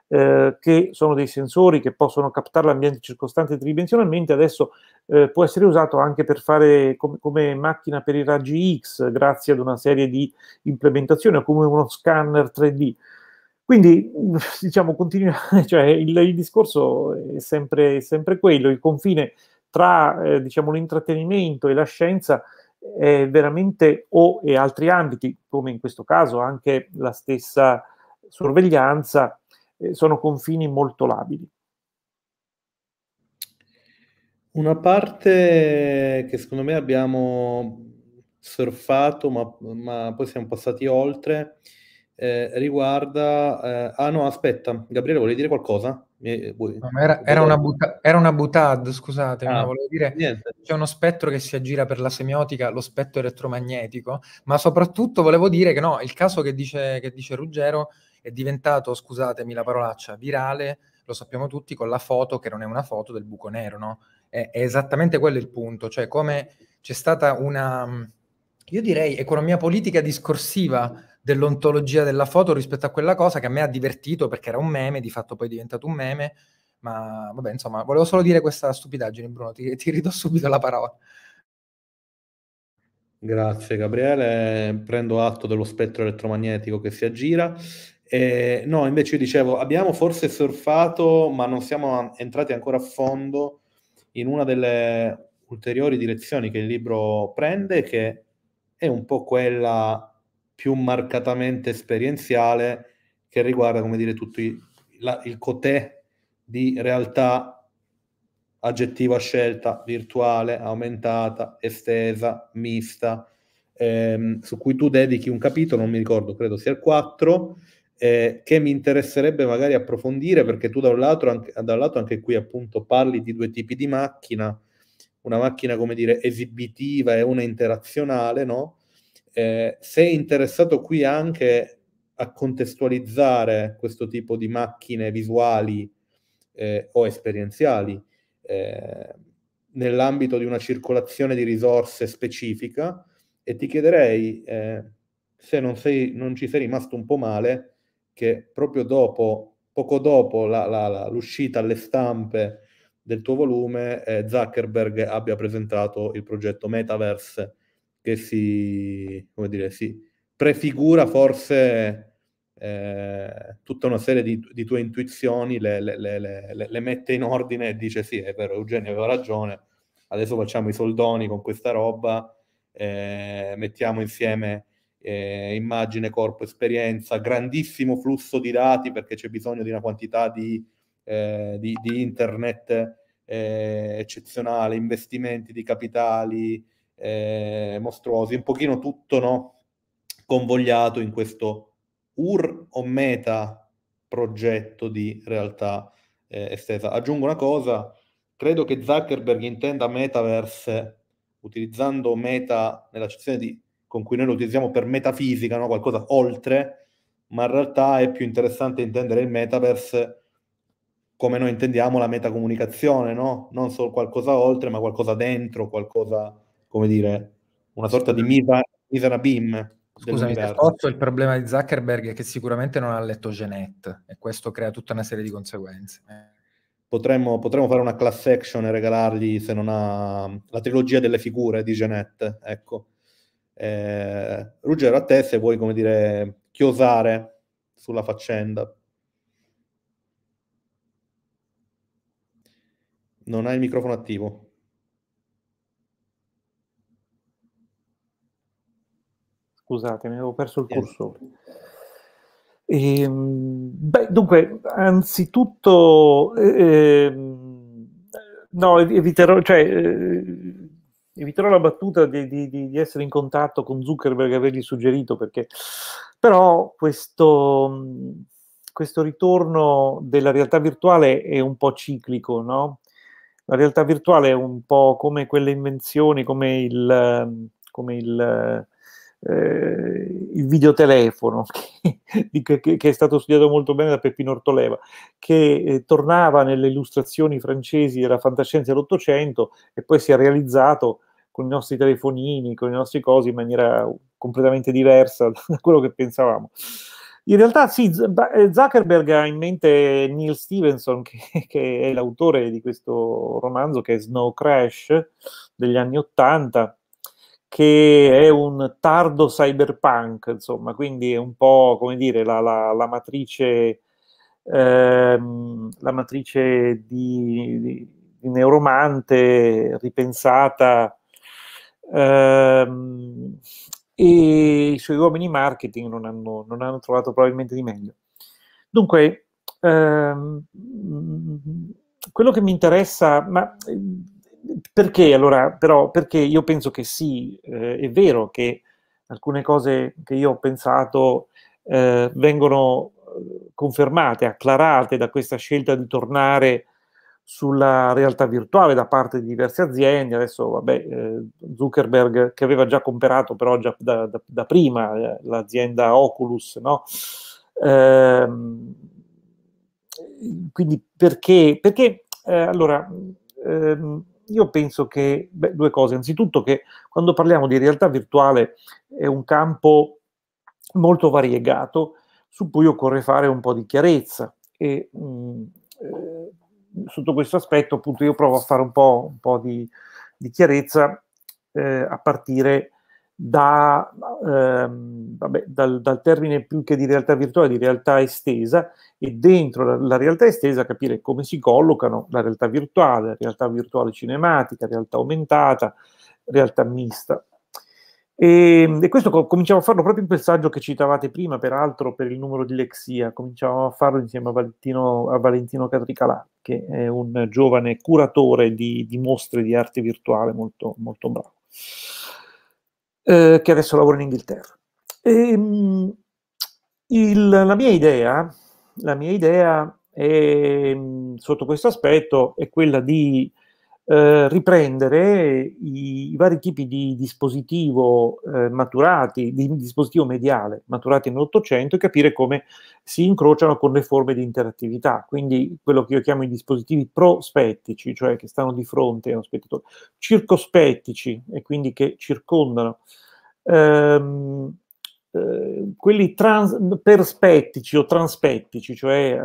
eh, che sono dei sensori che possono captare l'ambiente circostante tridimensionalmente, adesso eh, può essere usato anche per fare com- come macchina per i raggi X grazie ad una serie di implementazioni o come uno scanner 3D. Quindi, diciamo, continua, cioè, il, il, discorso è sempre, sempre, quello, il confine tra eh, diciamo, l'intrattenimento e la scienza è veramente o e altri ambiti, come in questo caso anche la stessa sorveglianza, eh, sono confini molto labili. Una parte che secondo me abbiamo surfato, ma, ma poi siamo passati oltre, eh, riguarda... Eh, ah no, aspetta, Gabriele, volevi dire qualcosa? Mi, vuoi, no, era, era, una buta, era, una butad, scusate, ah, volevo dire niente. c'è uno spettro che si aggira per la semiotica, lo spettro elettromagnetico, ma soprattutto volevo dire che no, il caso che dice, che dice Ruggero è diventato, scusatemi la parolaccia, virale, lo sappiamo tutti, con la foto che non è una foto del buco nero, no? è, è esattamente quello il punto, cioè come c'è stata una, io direi, economia politica discorsiva dell'ontologia della foto rispetto a quella cosa che a me ha divertito perché era un meme, di fatto poi è diventato un meme, ma vabbè, insomma, volevo solo dire questa stupidaggine, Bruno, ti, ti ridò subito la parola. Grazie Gabriele, prendo atto dello spettro elettromagnetico che si aggira. Eh, no, invece io dicevo, abbiamo forse surfato, ma non siamo entrati ancora a fondo in una delle ulteriori direzioni che il libro prende, che è un po' quella più marcatamente esperienziale che riguarda, come dire, tutto il, la, il cotè di realtà aggettiva scelta, virtuale, aumentata, estesa, mista, ehm, su cui tu dedichi un capitolo, non mi ricordo, credo sia il 4, eh, che mi interesserebbe magari approfondire perché tu da un, lato, anche, da un lato anche qui appunto parli di due tipi di macchina, una macchina come dire esibitiva e una interazionale, no? Eh, sei interessato qui anche a contestualizzare questo tipo di macchine visuali eh, o esperienziali eh, nell'ambito di una circolazione di risorse specifica e ti chiederei eh, se non, sei, non ci sei rimasto un po' male che proprio dopo, poco dopo la, la, la, l'uscita alle stampe del tuo volume, eh, Zuckerberg abbia presentato il progetto Metaverse che si, come dire, si prefigura forse eh, tutta una serie di, di tue intuizioni, le, le, le, le, mette in ordine e dice sì, è vero, Eugenio aveva ragione, adesso facciamo i soldoni con questa roba, eh, mettiamo insieme eh, immagine, corpo, esperienza, grandissimo flusso di dati perché c'è bisogno di una quantità di, eh, di, di internet eh, eccezionale, investimenti di capitali eh, mostruosi, un pochino tutto no? convogliato in questo UR o meta progetto di realtà eh, estesa. Aggiungo una cosa, credo che Zuckerberg intenda metaverse utilizzando meta nella sezione di con cui noi lo utilizziamo per metafisica, no? qualcosa oltre, ma in realtà è più interessante intendere il metaverse come noi intendiamo la metacomunicazione, no? non solo qualcosa oltre, ma qualcosa dentro, qualcosa, come dire, una sorta di misera, misera beam. Scusami, Scozzo, il problema di Zuckerberg è che sicuramente non ha letto Genet e questo crea tutta una serie di conseguenze. Potremmo, potremmo, fare una class action e regalargli, se non ha, la trilogia delle figure di Genet, ecco. Eh, Ruggero, a te se vuoi, come dire, chiosare sulla faccenda. Non hai il microfono attivo. Scusate, mi avevo perso il cursore. E, ehm, beh, dunque, anzitutto, eh, ehm, no, eviterò, cioè, eh, eviterò la battuta di, di, di, essere in contatto con Zuckerberg e avergli suggerito perché però questo, questo ritorno della realtà virtuale è un po' ciclico, no? La realtà virtuale è un po' come quelle invenzioni, come il, come il, eh, il videotelefono, che, che, che, è stato studiato molto bene da Peppino Ortoleva, che eh, tornava nelle illustrazioni francesi della fantascienza dell'Ottocento e poi si è realizzato con i nostri telefonini, con i nostri cosi in maniera completamente diversa da quello che pensavamo. In realtà sì, eh, Zuckerberg ha in mente Neil Stevenson, che, che è l'autore di questo romanzo che è Snow Crash degli anni Ottanta, che è un tardo cyberpunk, insomma, quindi è un po' come dire la, la, la matrice, ehm, la matrice di, di, di neuromante ripensata Ehm, e i suoi uomini marketing non hanno, non hanno trovato probabilmente di meglio. Dunque, ehm, quello che mi interessa, ma perché allora, però, perché io penso che sì, eh, è vero che alcune cose che io ho pensato eh, vengono eh, confermate, acclarate da questa scelta di tornare a sulla realtà virtuale da parte di diverse aziende. Adesso, vabbè, eh, Zuckerberg, che aveva già comperato però già da, da, da prima eh, l'azienda Oculus, no? Eh, quindi perché? Perché, eh, allora, ehm, io penso che, beh, due cose. Innanzitutto che quando parliamo di realtà virtuale è un campo molto variegato su cui occorre fare un po' di chiarezza. E, mh, mm, eh, sotto questo aspetto appunto io provo a fare un po', un po di, di, chiarezza eh, a partire da, ehm, vabbè, dal, dal, termine più che di realtà virtuale, di realtà estesa e dentro la, la, realtà estesa capire come si collocano la realtà virtuale, la realtà virtuale cinematica, realtà aumentata, realtà mista. E, ehm, e, questo co- cominciamo a farlo proprio in quel saggio che citavate prima, peraltro per il numero di Lexia, cominciamo a farlo insieme a Valentino, a Valentino Catricalà, che è un giovane curatore di, di mostre di arte virtuale molto, molto bravo, eh, che adesso lavora in Inghilterra. E, ehm, il, la, mia idea, la mia idea è, sotto questo aspetto è quella di eh, riprendere i, i, vari tipi di dispositivo eh, maturati, di dispositivo mediale maturati nell'Ottocento e capire come si incrociano con le forme di interattività, quindi quello che io chiamo i dispositivi prospettici, cioè che stanno di fronte a uno spettatore, circospettici e quindi che circondano. Ehm, eh, quelli trans, perspettici o transpettici, cioè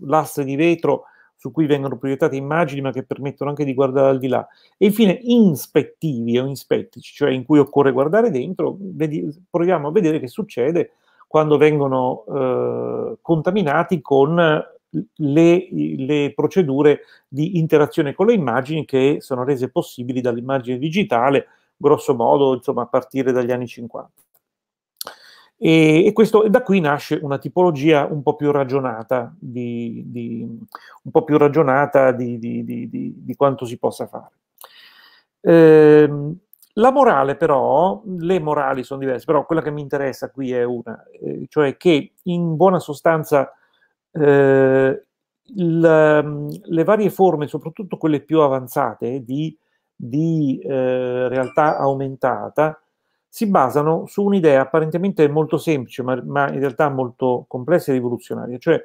lastre di vetro su cui vengono proiettate immagini ma che permettono anche di guardare al di là. E infine inspettivi o inspettici, cioè in cui occorre guardare dentro, vedi, proviamo a vedere che succede quando vengono eh, contaminati con le, le, procedure di interazione con le immagini che sono rese possibili dall'immagine digitale, grosso modo insomma, a partire dagli anni 50. E, e, questo, da qui nasce una tipologia un po' più ragionata, di, di, po più ragionata di, di, quanto si possa fare. Eh, la morale però, le morali sono diverse, però quella che mi interessa qui è una, eh, cioè che in buona sostanza eh, la, ehm, le varie forme, soprattutto quelle più avanzate di, eh, realtà aumentata, si basano su un'idea apparentemente molto semplice, ma, ma, in realtà molto complessa e rivoluzionaria, cioè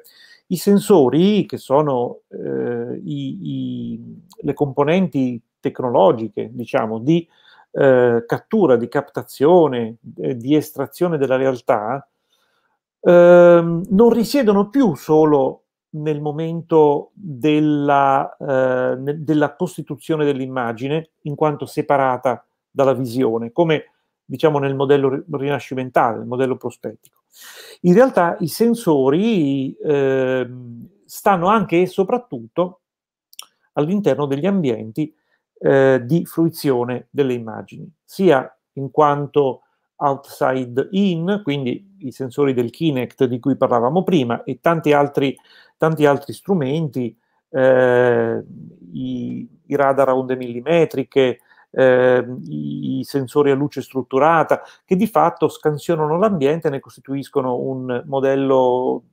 i sensori, che sono eh, i, i, le componenti tecnologiche, diciamo, di eh, cattura, di captazione, eh, di estrazione della realtà, ehm, non risiedono più solo nel momento della, eh, della costituzione dell'immagine, in quanto separata dalla visione, come diciamo nel modello rinascimentale, nel modello prospettico. In realtà i sensori eh, stanno anche e soprattutto all'interno degli ambienti eh, di fruizione delle immagini, sia in quanto outside in, quindi i sensori del Kinect di cui parlavamo prima e tanti altri, tanti altri strumenti, eh, i, i, radar a onde millimetriche, eh, i sensori a luce strutturata, che di fatto scansionano l'ambiente e ne costituiscono un modello,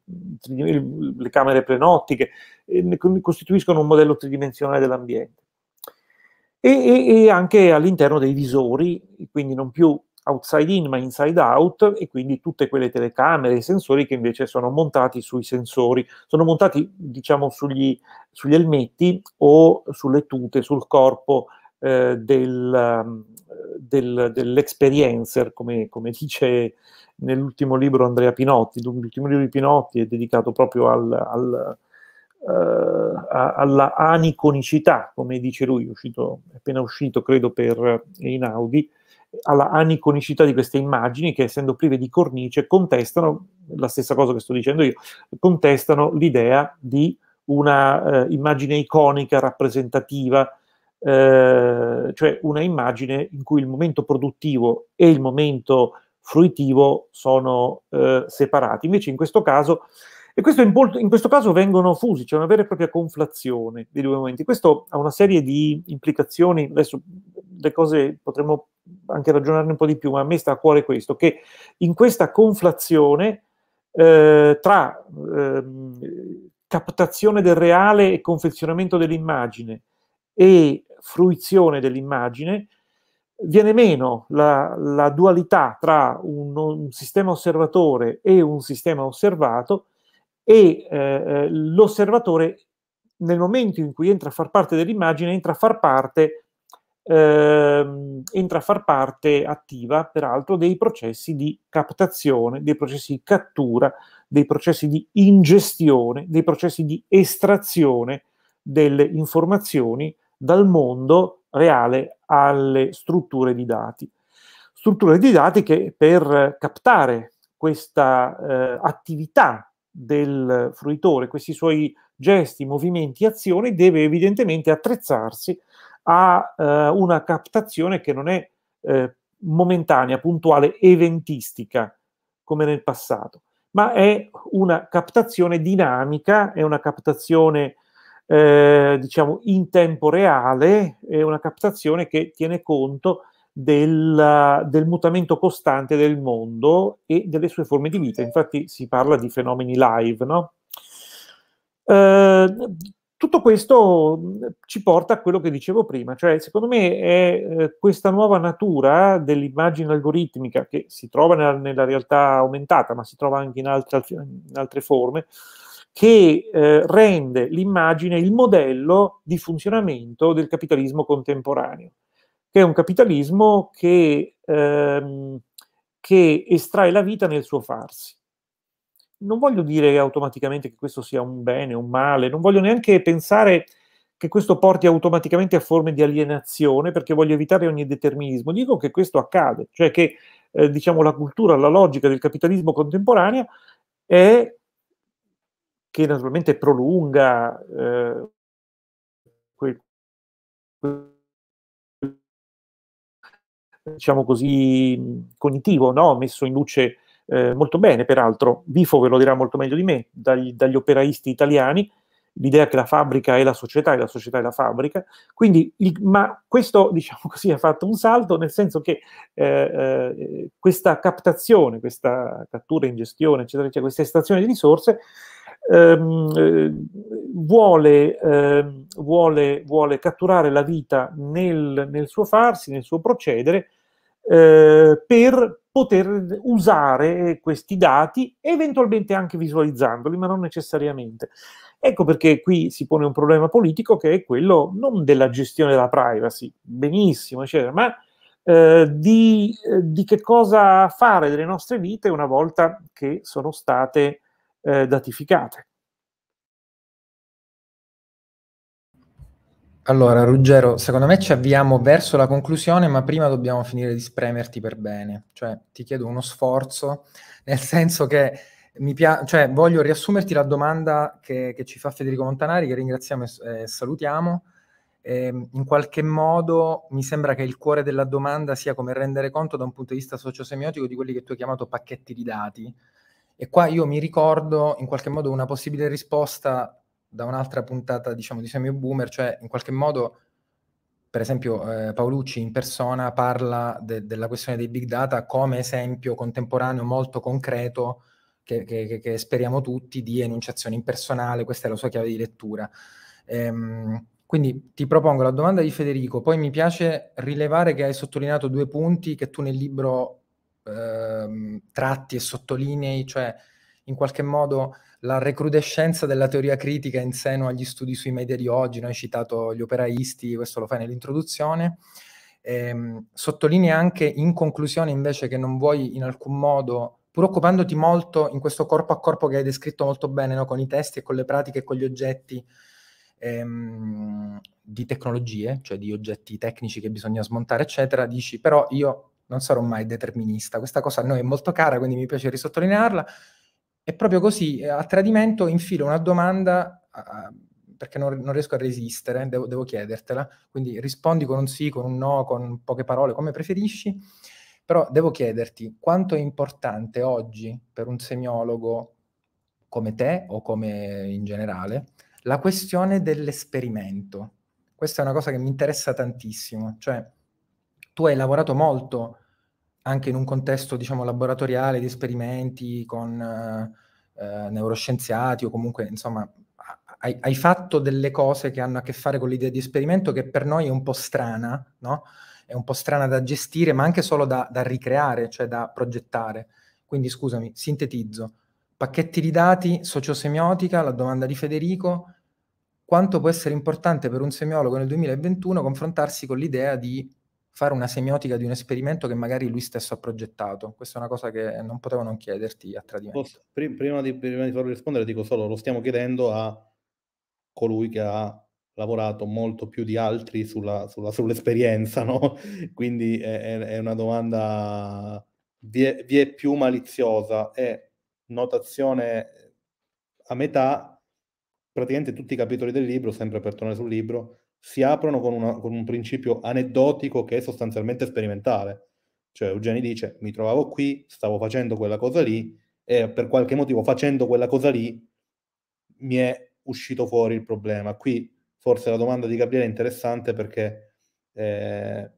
le camere plenottiche, ne costituiscono un modello tridimensionale dell'ambiente. E, e, e anche all'interno dei visori, quindi non più outside in ma inside out e quindi tutte quelle telecamere e sensori che invece sono montati sui sensori, sono montati diciamo sugli, sugli elmetti o sulle tute, sul corpo eh, del, ehm, del, dell'experiencer, come, come, dice nell'ultimo libro Andrea Pinotti. L'ultimo libro di Pinotti è dedicato proprio al, al Uh, alla aniconicità, come dice lui, uscito, appena uscito credo per Einaudi, alla aniconicità di queste immagini che essendo prive di cornice contestano, la stessa cosa che sto dicendo io, contestano l'idea di una uh, immagine iconica rappresentativa eh, cioè una immagine in cui il momento produttivo e il momento fruitivo sono eh, separati. Invece in questo caso, e questo in, molto, in questo caso vengono fusi, c'è cioè una vera e propria conflazione dei due momenti. Questo ha una serie di implicazioni, adesso le cose potremmo anche ragionarne un po' di più, ma a me sta a cuore questo, che in questa conflazione eh, tra eh, captazione del reale e confezionamento dell'immagine e fruizione dell'immagine, viene meno la, la dualità tra un, un, sistema osservatore e un sistema osservato e eh, eh l'osservatore nel momento in cui entra a far parte dell'immagine entra a far parte, eh, entra a far parte attiva peraltro dei processi di captazione, dei processi di cattura, dei processi di ingestione, dei processi di estrazione delle informazioni dal mondo reale alle strutture di dati. Strutture di dati che per captare questa eh, attività del fruitore, questi suoi gesti, movimenti, azioni, deve evidentemente attrezzarsi a eh, una captazione che non è eh, momentanea, puntuale, eventistica come nel passato, ma è una captazione dinamica, è una captazione eh, diciamo in tempo reale, è una captazione che tiene conto del, del, mutamento costante del mondo e delle sue forme di vita. Infatti si parla di fenomeni live, no? eh, tutto questo mm, ci porta a quello che dicevo prima, cioè secondo me è eh, questa nuova natura dell'immagine algoritmica che si trova nella, nella, realtà aumentata, ma si trova anche in altre, in altre forme, che eh, rende l'immagine il modello di funzionamento del capitalismo contemporaneo, che è un capitalismo che, ehm, che estrae la vita nel suo farsi. Non voglio dire automaticamente che questo sia un bene, o un male, non voglio neanche pensare che questo porti automaticamente a forme di alienazione, perché voglio evitare ogni determinismo. Dico che questo accade, cioè che eh, diciamo, la cultura, la logica del capitalismo contemporaneo è che naturalmente prolunga eh, quel, diciamo così, cognitivo, no? messo in luce eh, molto bene, peraltro, Bifo ve lo dirà molto meglio di me, dagli, dagli operaisti italiani, l'idea che la fabbrica è la società e la società è la fabbrica. Quindi, il, ma questo, diciamo così, ha fatto un salto, nel senso che eh, eh, questa captazione, questa cattura in gestione, eccetera, eccetera, questa estrazione di risorse ehm, eh, vuole, ehm, vuole, vuole, catturare la vita nel, nel, suo farsi, nel suo procedere, eh, per poter usare questi dati, eventualmente anche visualizzandoli, ma non necessariamente. Ecco perché qui si pone un problema politico che è quello non della gestione della privacy, benissimo, eccetera, ma eh, di, eh, di, che cosa fare delle nostre vite una volta che sono state eh, datificate. Allora, Ruggero, secondo me ci avviamo verso la conclusione, ma prima dobbiamo finire di spremerti per bene. Cioè, ti chiedo uno sforzo, nel senso che cioè, voglio riassumerti la domanda che, che, ci fa Federico Montanari, che ringraziamo e eh, salutiamo. Eh, in qualche modo mi sembra che il cuore della domanda sia come rendere conto da un punto di vista sociosemiotico di quelli che tu hai chiamato pacchetti di dati, e qua io mi ricordo in qualche modo una possibile risposta da un'altra puntata, diciamo, di Semio Boomer, cioè in qualche modo, per esempio, eh, Paolucci in persona parla de- della questione dei big data come esempio contemporaneo molto concreto che, che, che speriamo tutti di enunciazione impersonale, questa è la sua chiave di lettura. Ehm, quindi ti propongo la domanda di Federico, poi mi piace rilevare che hai sottolineato due punti che tu nel libro Ehm, tratti e sottolinei, cioè in qualche modo la recrudescenza della teoria critica in seno agli studi sui media di oggi, no? hai citato gli operaisti, questo lo fai nell'introduzione, ehm, sottolinea anche in conclusione invece che non vuoi in alcun modo, pur occupandoti molto in questo corpo a corpo che hai descritto molto bene, no? con i testi e con le pratiche e con gli oggetti, ehm, di tecnologie, cioè di oggetti tecnici che bisogna smontare, eccetera, dici però io non sarò mai determinista. Questa cosa a noi è molto cara, quindi mi piace risottolinearla. E proprio così, eh, a tradimento, infilo una domanda, a, perché non, non, riesco a resistere, eh, devo, devo, chiedertela. Quindi rispondi con un sì, con un no, con poche parole, come preferisci. Però devo chiederti quanto è importante oggi per un semiologo come te o come in generale la questione dell'esperimento. Questa è una cosa che mi interessa tantissimo, cioè tu hai lavorato molto anche in un contesto, diciamo, laboratoriale di esperimenti con eh, eh neuroscienziati o comunque, insomma, hai, hai, fatto delle cose che hanno a che fare con l'idea di esperimento che per noi è un po' strana, no? È un po' strana da gestire, ma anche solo da, da ricreare, cioè da progettare. Quindi, scusami, sintetizzo. Pacchetti di dati, sociosemiotica, la domanda di Federico, quanto può essere importante per un semiologo nel 2021 confrontarsi con l'idea di fare una semiotica di un esperimento che magari lui stesso ha progettato. Questa è una cosa che non potevo non chiederti a tradimento. Posso, prima, di, prima di farlo rispondere dico solo, lo stiamo chiedendo a colui che ha lavorato molto più di altri sulla, sulla, sull'esperienza, no? Quindi è, è, una domanda vi è, vi è più maliziosa e notazione eh, a metà, praticamente tutti i capitoli del libro, sempre per tornare sul libro, si aprono con, una, con, un principio aneddotico che è sostanzialmente sperimentale. Cioè Eugeni dice, mi trovavo qui, stavo facendo quella cosa lì e per qualche motivo facendo quella cosa lì mi è uscito fuori il problema. Qui forse la domanda di Gabriele è interessante perché eh,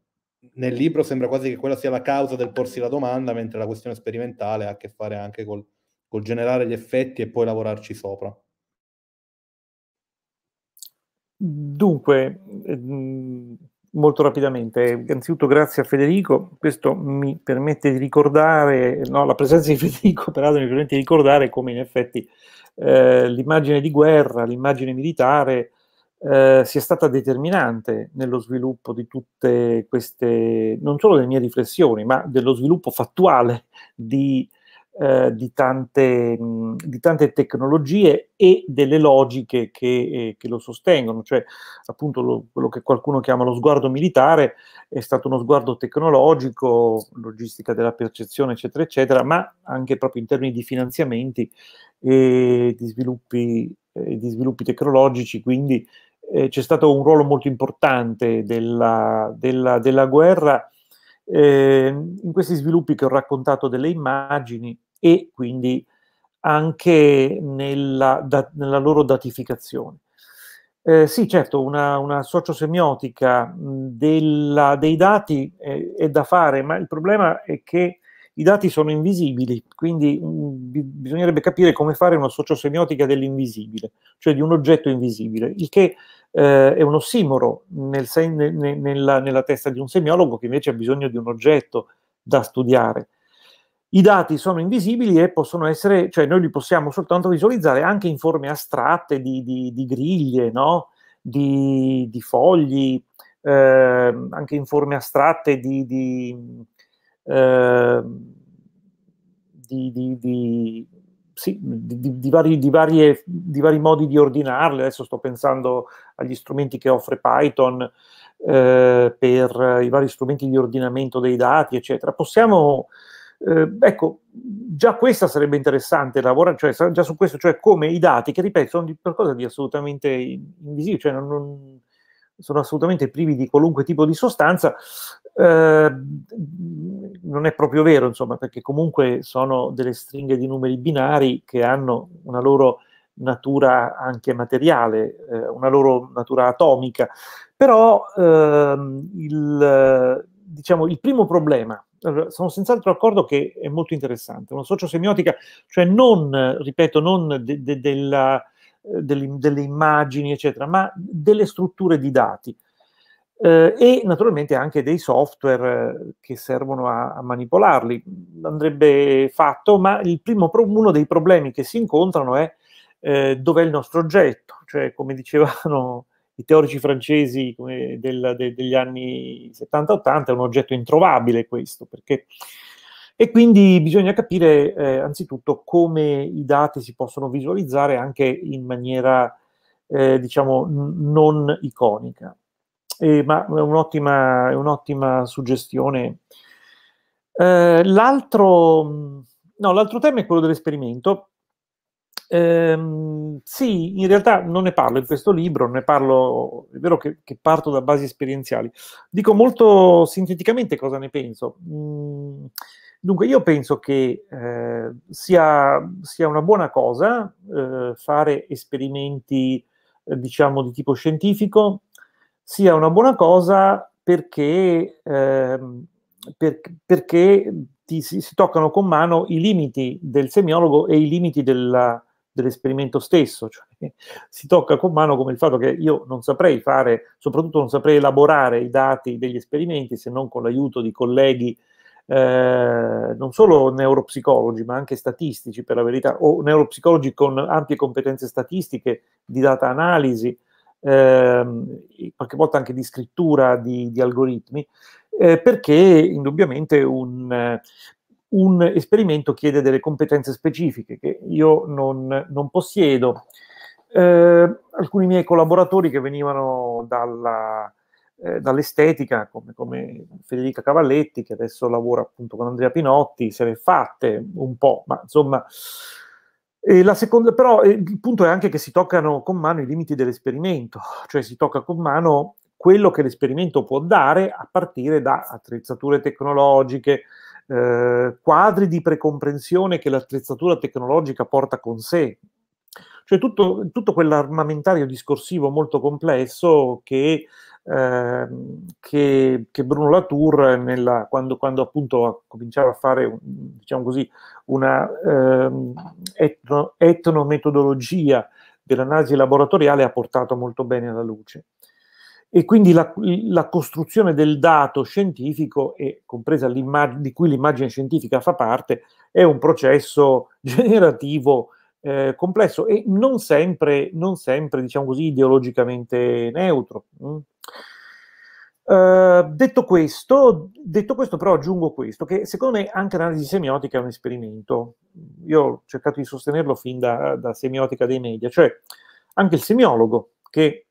nel libro sembra quasi che quella sia la causa del porsi la domanda, mentre la questione sperimentale ha a che fare anche col, col generare gli effetti e poi lavorarci sopra. Dunque, ehm, molto rapidamente, innanzitutto grazie a Federico, questo mi permette di ricordare, no, la presenza di Federico peraltro mi permette di ricordare come in effetti eh, l'immagine di guerra, l'immagine militare eh, sia stata determinante nello sviluppo di tutte queste, non solo delle mie riflessioni, ma dello sviluppo fattuale di eh, di, tante, mh, di, tante, tecnologie e delle logiche che, eh, che lo sostengono, cioè appunto lo, quello che qualcuno chiama lo sguardo militare è stato uno sguardo tecnologico, logistica della percezione, eccetera, eccetera, ma anche proprio in termini di finanziamenti e di sviluppi, eh, di sviluppi tecnologici, quindi eh, c'è stato un ruolo molto importante della, della, della guerra eh, in questi sviluppi che ho raccontato delle immagini e quindi anche nella, da, nella loro datificazione. Eh, sì, certo, una, una sociosemiotica della, dei dati eh, è da fare, ma il problema è che i dati sono invisibili, quindi mh, bisognerebbe capire come fare una sociosemiotica dell'invisibile, cioè di un oggetto invisibile, il che eh, è un ossimoro nel, nella, nella testa di un semiologo che invece ha bisogno di un oggetto da studiare. I dati sono invisibili e possono essere, cioè noi li possiamo soltanto visualizzare anche in forme astratte di, di, di griglie, no? di, di, fogli, eh, anche in forme astratte di, eh, sì, vari, varie, di, vari, modi di ordinarle. Adesso sto pensando agli strumenti che offre Python eh, per i vari strumenti di ordinamento dei dati, eccetera. Possiamo eh, ecco, già questa sarebbe interessante lavorare, cioè, già su questo, cioè come i dati, che ripeto, sono di, qualcosa di assolutamente invisibile, cioè non, non, sono assolutamente privi di qualunque tipo di sostanza, eh, non è proprio vero, insomma, perché comunque sono delle stringhe di numeri binari che hanno una loro natura anche materiale, eh, una loro natura atomica. Però ehm, il, diciamo, il primo problema sono senz'altro d'accordo che è molto interessante, una sociosemiotica, cioè non, ripeto, non de, de, della, eh, delle, delle, immagini, eccetera, ma delle strutture di dati. Eh, e naturalmente anche dei software eh, che servono a, a manipolarli. Andrebbe fatto, ma primo, uno dei problemi che si incontrano è eh, dov'è il nostro oggetto, cioè come dicevano i teorici francesi del, de, degli anni 70-80 è un oggetto introvabile questo, perché... E quindi bisogna capire eh, anzitutto come i dati si possono visualizzare anche in maniera, eh, diciamo, n- non iconica. Eh, ma è un'ottima, è un'ottima suggestione. Eh, l'altro, no, l'altro tema è quello dell'esperimento Ehm, sì, in realtà non ne parlo in questo libro, ne parlo, è vero che, che parto da basi esperienziali. Dico molto sinteticamente cosa ne penso. Mm, dunque, io penso che eh, sia, sia, una buona cosa eh, fare esperimenti, eh, diciamo, di tipo scientifico, sia una buona cosa perché, ehm, per, perché ti, si, si toccano con mano i limiti del semiologo e i limiti della dell'esperimento stesso, cioè, si tocca con mano come il fatto che io non saprei fare, soprattutto non saprei elaborare i dati degli esperimenti se non con l'aiuto di colleghi eh, non solo neuropsicologi, ma anche statistici per la verità, o neuropsicologi con ampie competenze statistiche di data analisi, ehm, qualche volta anche di scrittura di, di algoritmi, eh, perché indubbiamente un, un esperimento chiede delle competenze specifiche che io non, non possiedo. Eh, alcuni miei collaboratori che venivano dalla, eh, dall'estetica, come, come, Federica Cavalletti, che adesso lavora appunto con Andrea Pinotti, se le fatte un po', ma insomma. Eh, la seconda, però eh, il punto è anche che si toccano con mano i limiti dell'esperimento, cioè si tocca con mano quello che l'esperimento può dare a partire da attrezzature tecnologiche, eh, quadri di precomprensione che l'attrezzatura tecnologica porta con sé. Cioè tutto, tutto quell'armamentario discorsivo molto complesso che, eh, che, che Bruno Latour, nella, quando, quando, appunto cominciato a fare, diciamo così, una eh, etno, etnometodologia dell'analisi laboratoriale, ha portato molto bene alla luce e quindi la, la, costruzione del dato scientifico, e compresa di cui l'immagine scientifica fa parte, è un processo generativo eh, complesso e non sempre, non sempre, diciamo così, ideologicamente neutro. Mm. Uh, detto, questo, detto questo, però aggiungo questo, che secondo me anche l'analisi semiotica è un esperimento. Io ho cercato di sostenerlo fin da, da semiotica dei media, cioè anche il semiologo che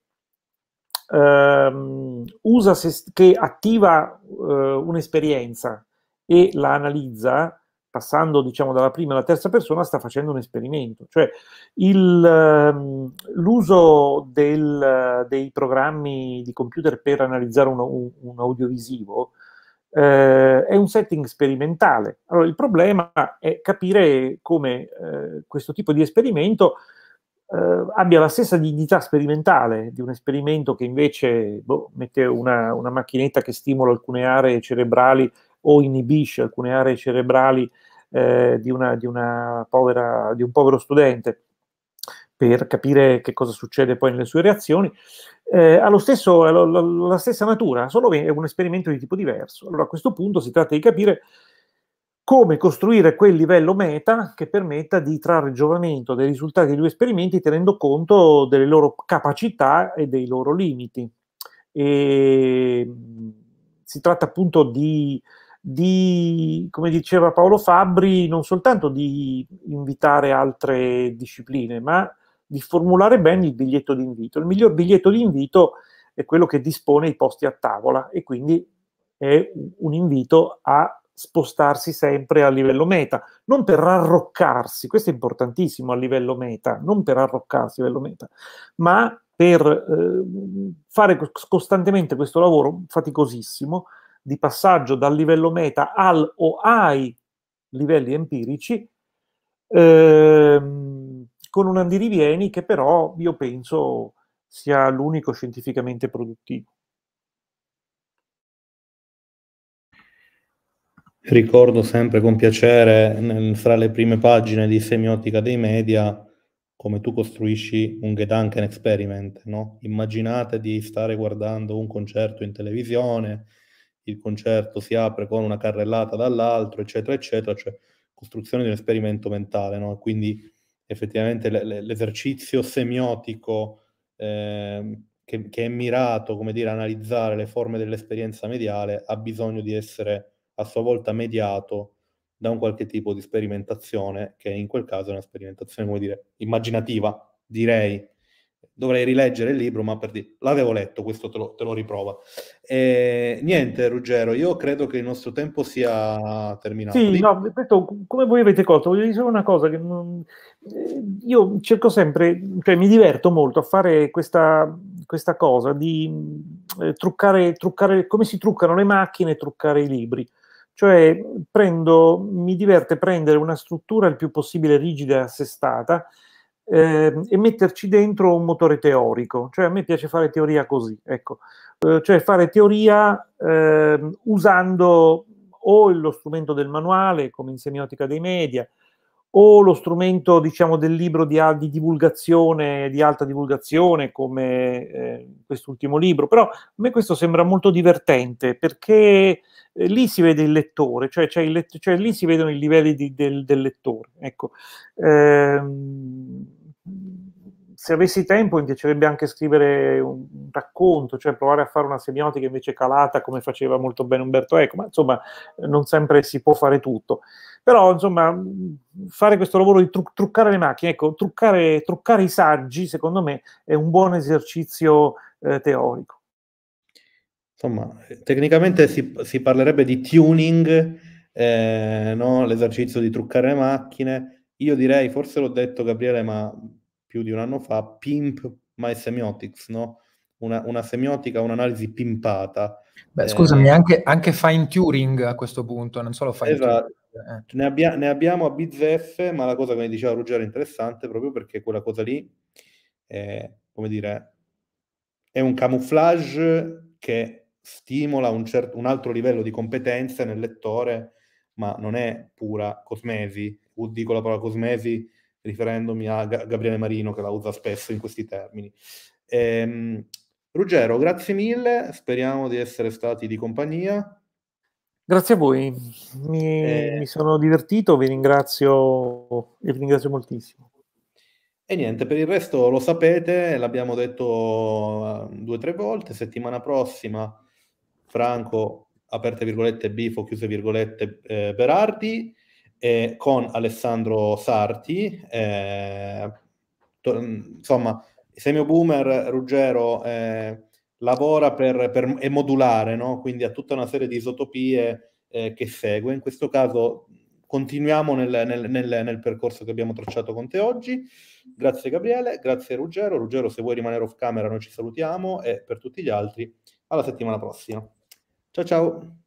ehm, usa se, che attiva eh, un'esperienza e la analizza, passando diciamo dalla prima alla terza persona, sta facendo un esperimento. Cioè il, ehm, l'uso del, dei programmi di computer per analizzare un, un, un audiovisivo eh, è un setting sperimentale. Allora il problema è capire come eh, questo tipo di esperimento eh, abbia la stessa dignità sperimentale di un esperimento che invece boh, mette una, una, macchinetta che stimola alcune aree cerebrali o inibisce alcune aree cerebrali eh, di, una, di, una povera, di un povero studente per capire che cosa succede poi nelle sue reazioni, eh, ha, stesso, ha la, la, la stessa natura, solo che è un esperimento di tipo diverso. Allora a questo punto si tratta di capire come costruire quel livello meta che permetta di trarre giovamento dai risultati dei due esperimenti tenendo conto delle loro capacità e dei loro limiti. E mm, si tratta appunto di, di, come diceva Paolo Fabbri, non soltanto di invitare altre discipline, ma di formulare bene il biglietto d'invito. Il miglior biglietto d'invito è quello che dispone i posti a tavola e quindi è un invito a spostarsi sempre a livello meta, non per arroccarsi, questo è importantissimo a livello meta, non per arroccarsi a livello meta, ma per eh, fare costantemente questo lavoro faticosissimo di passaggio dal livello meta al o ai livelli empirici, eh, con un andirivieni che però io penso sia l'unico scientificamente produttivo. ricordo sempre con piacere nel, fra le prime pagine di semiotica dei media come tu costruisci un Gedanken experiment, no? Immaginate di stare guardando un concerto in televisione, il concerto si apre con una carrellata dall'altro, eccetera, eccetera, cioè costruzione di un esperimento mentale, no? Quindi effettivamente l'esercizio semiotico eh, che, che, è mirato, come dire, a analizzare le forme dell'esperienza mediale ha bisogno di essere a sua volta mediato da un qualche tipo di sperimentazione, che in quel caso è una sperimentazione, come dire, immaginativa, direi. Dovrei rileggere il libro, ma per dire, l'avevo letto, questo te lo, te lo riprova. E, niente, Ruggero, io credo che il nostro tempo sia terminato. Sì, no, detto, come voi avete colto, voglio dire una cosa, che non, eh, io cerco sempre, cioè mi diverto molto a fare questa, questa cosa di eh, truccare, truccare, come si truccano le macchine e truccare i libri cioè prendo, mi diverte prendere una struttura il più possibile rigida e assestata eh, e metterci dentro un motore teorico. Cioè a me piace fare teoria così, ecco. Eh, cioè fare teoria eh, usando o lo strumento del manuale, come in semiotica dei media, o lo strumento diciamo, del libro di, di, divulgazione, di alta divulgazione, come eh, quest'ultimo libro. Però a me questo sembra molto divertente perché eh, lì si vede il lettore, cioè, cioè, il let- cioè lì si vedono i livelli di, del, del, lettore. Ecco. Eh, se avessi tempo mi piacerebbe anche scrivere un, un racconto, cioè provare a fare una semiotica invece calata come faceva molto bene Umberto Eco, ma insomma non sempre si può fare tutto. Però insomma fare questo lavoro di tru- truccare le macchine, ecco, truccare, truccare, i saggi secondo me è un buon esercizio eh, teorico. Insomma, tecnicamente si, si parlerebbe di tuning, eh, no? l'esercizio di truccare le macchine. Io direi, forse l'ho detto Gabriele, ma più di un anno fa, pimp my semiotics, no? Una, una, semiotica, un'analisi pimpata. Beh, eh, scusami, anche, anche, fine Turing a questo punto, non solo fine esatto. Turing. Eh. Ne, abbia, ne, abbiamo a BZF, ma la cosa che mi diceva Ruggero è interessante proprio perché quella cosa lì, è, come dire, è un camouflage che stimola un, certo, un altro livello di competenze nel lettore, ma non è pura cosmesi. Dico la parola cosmesi riferendomi a Gabriele Marino che la usa spesso in questi termini. Ehm, Ruggero, grazie mille, speriamo di essere stati di compagnia. Grazie a voi, mi, eh, mi sono divertito, vi ringrazio e vi ringrazio moltissimo. E niente, per il resto lo sapete, l'abbiamo detto eh, due o tre volte, settimana prossima Franco, aperte virgolette, Bifo, chiuse virgolette, eh, Berardi, eh, con Alessandro Sarti, eh, to- mm, insomma, Semio Boomer, Ruggero, eh, lavora per, per, è modulare, no? quindi ha tutta una serie di isotopie eh, che segue. In questo caso continuiamo nel, nel, nel, nel, percorso che abbiamo tracciato con te oggi. Grazie Gabriele, grazie Ruggero. Ruggero, se vuoi rimanere off camera, noi ci salutiamo e per tutti gli altri, alla settimana prossima. Ciao ciao.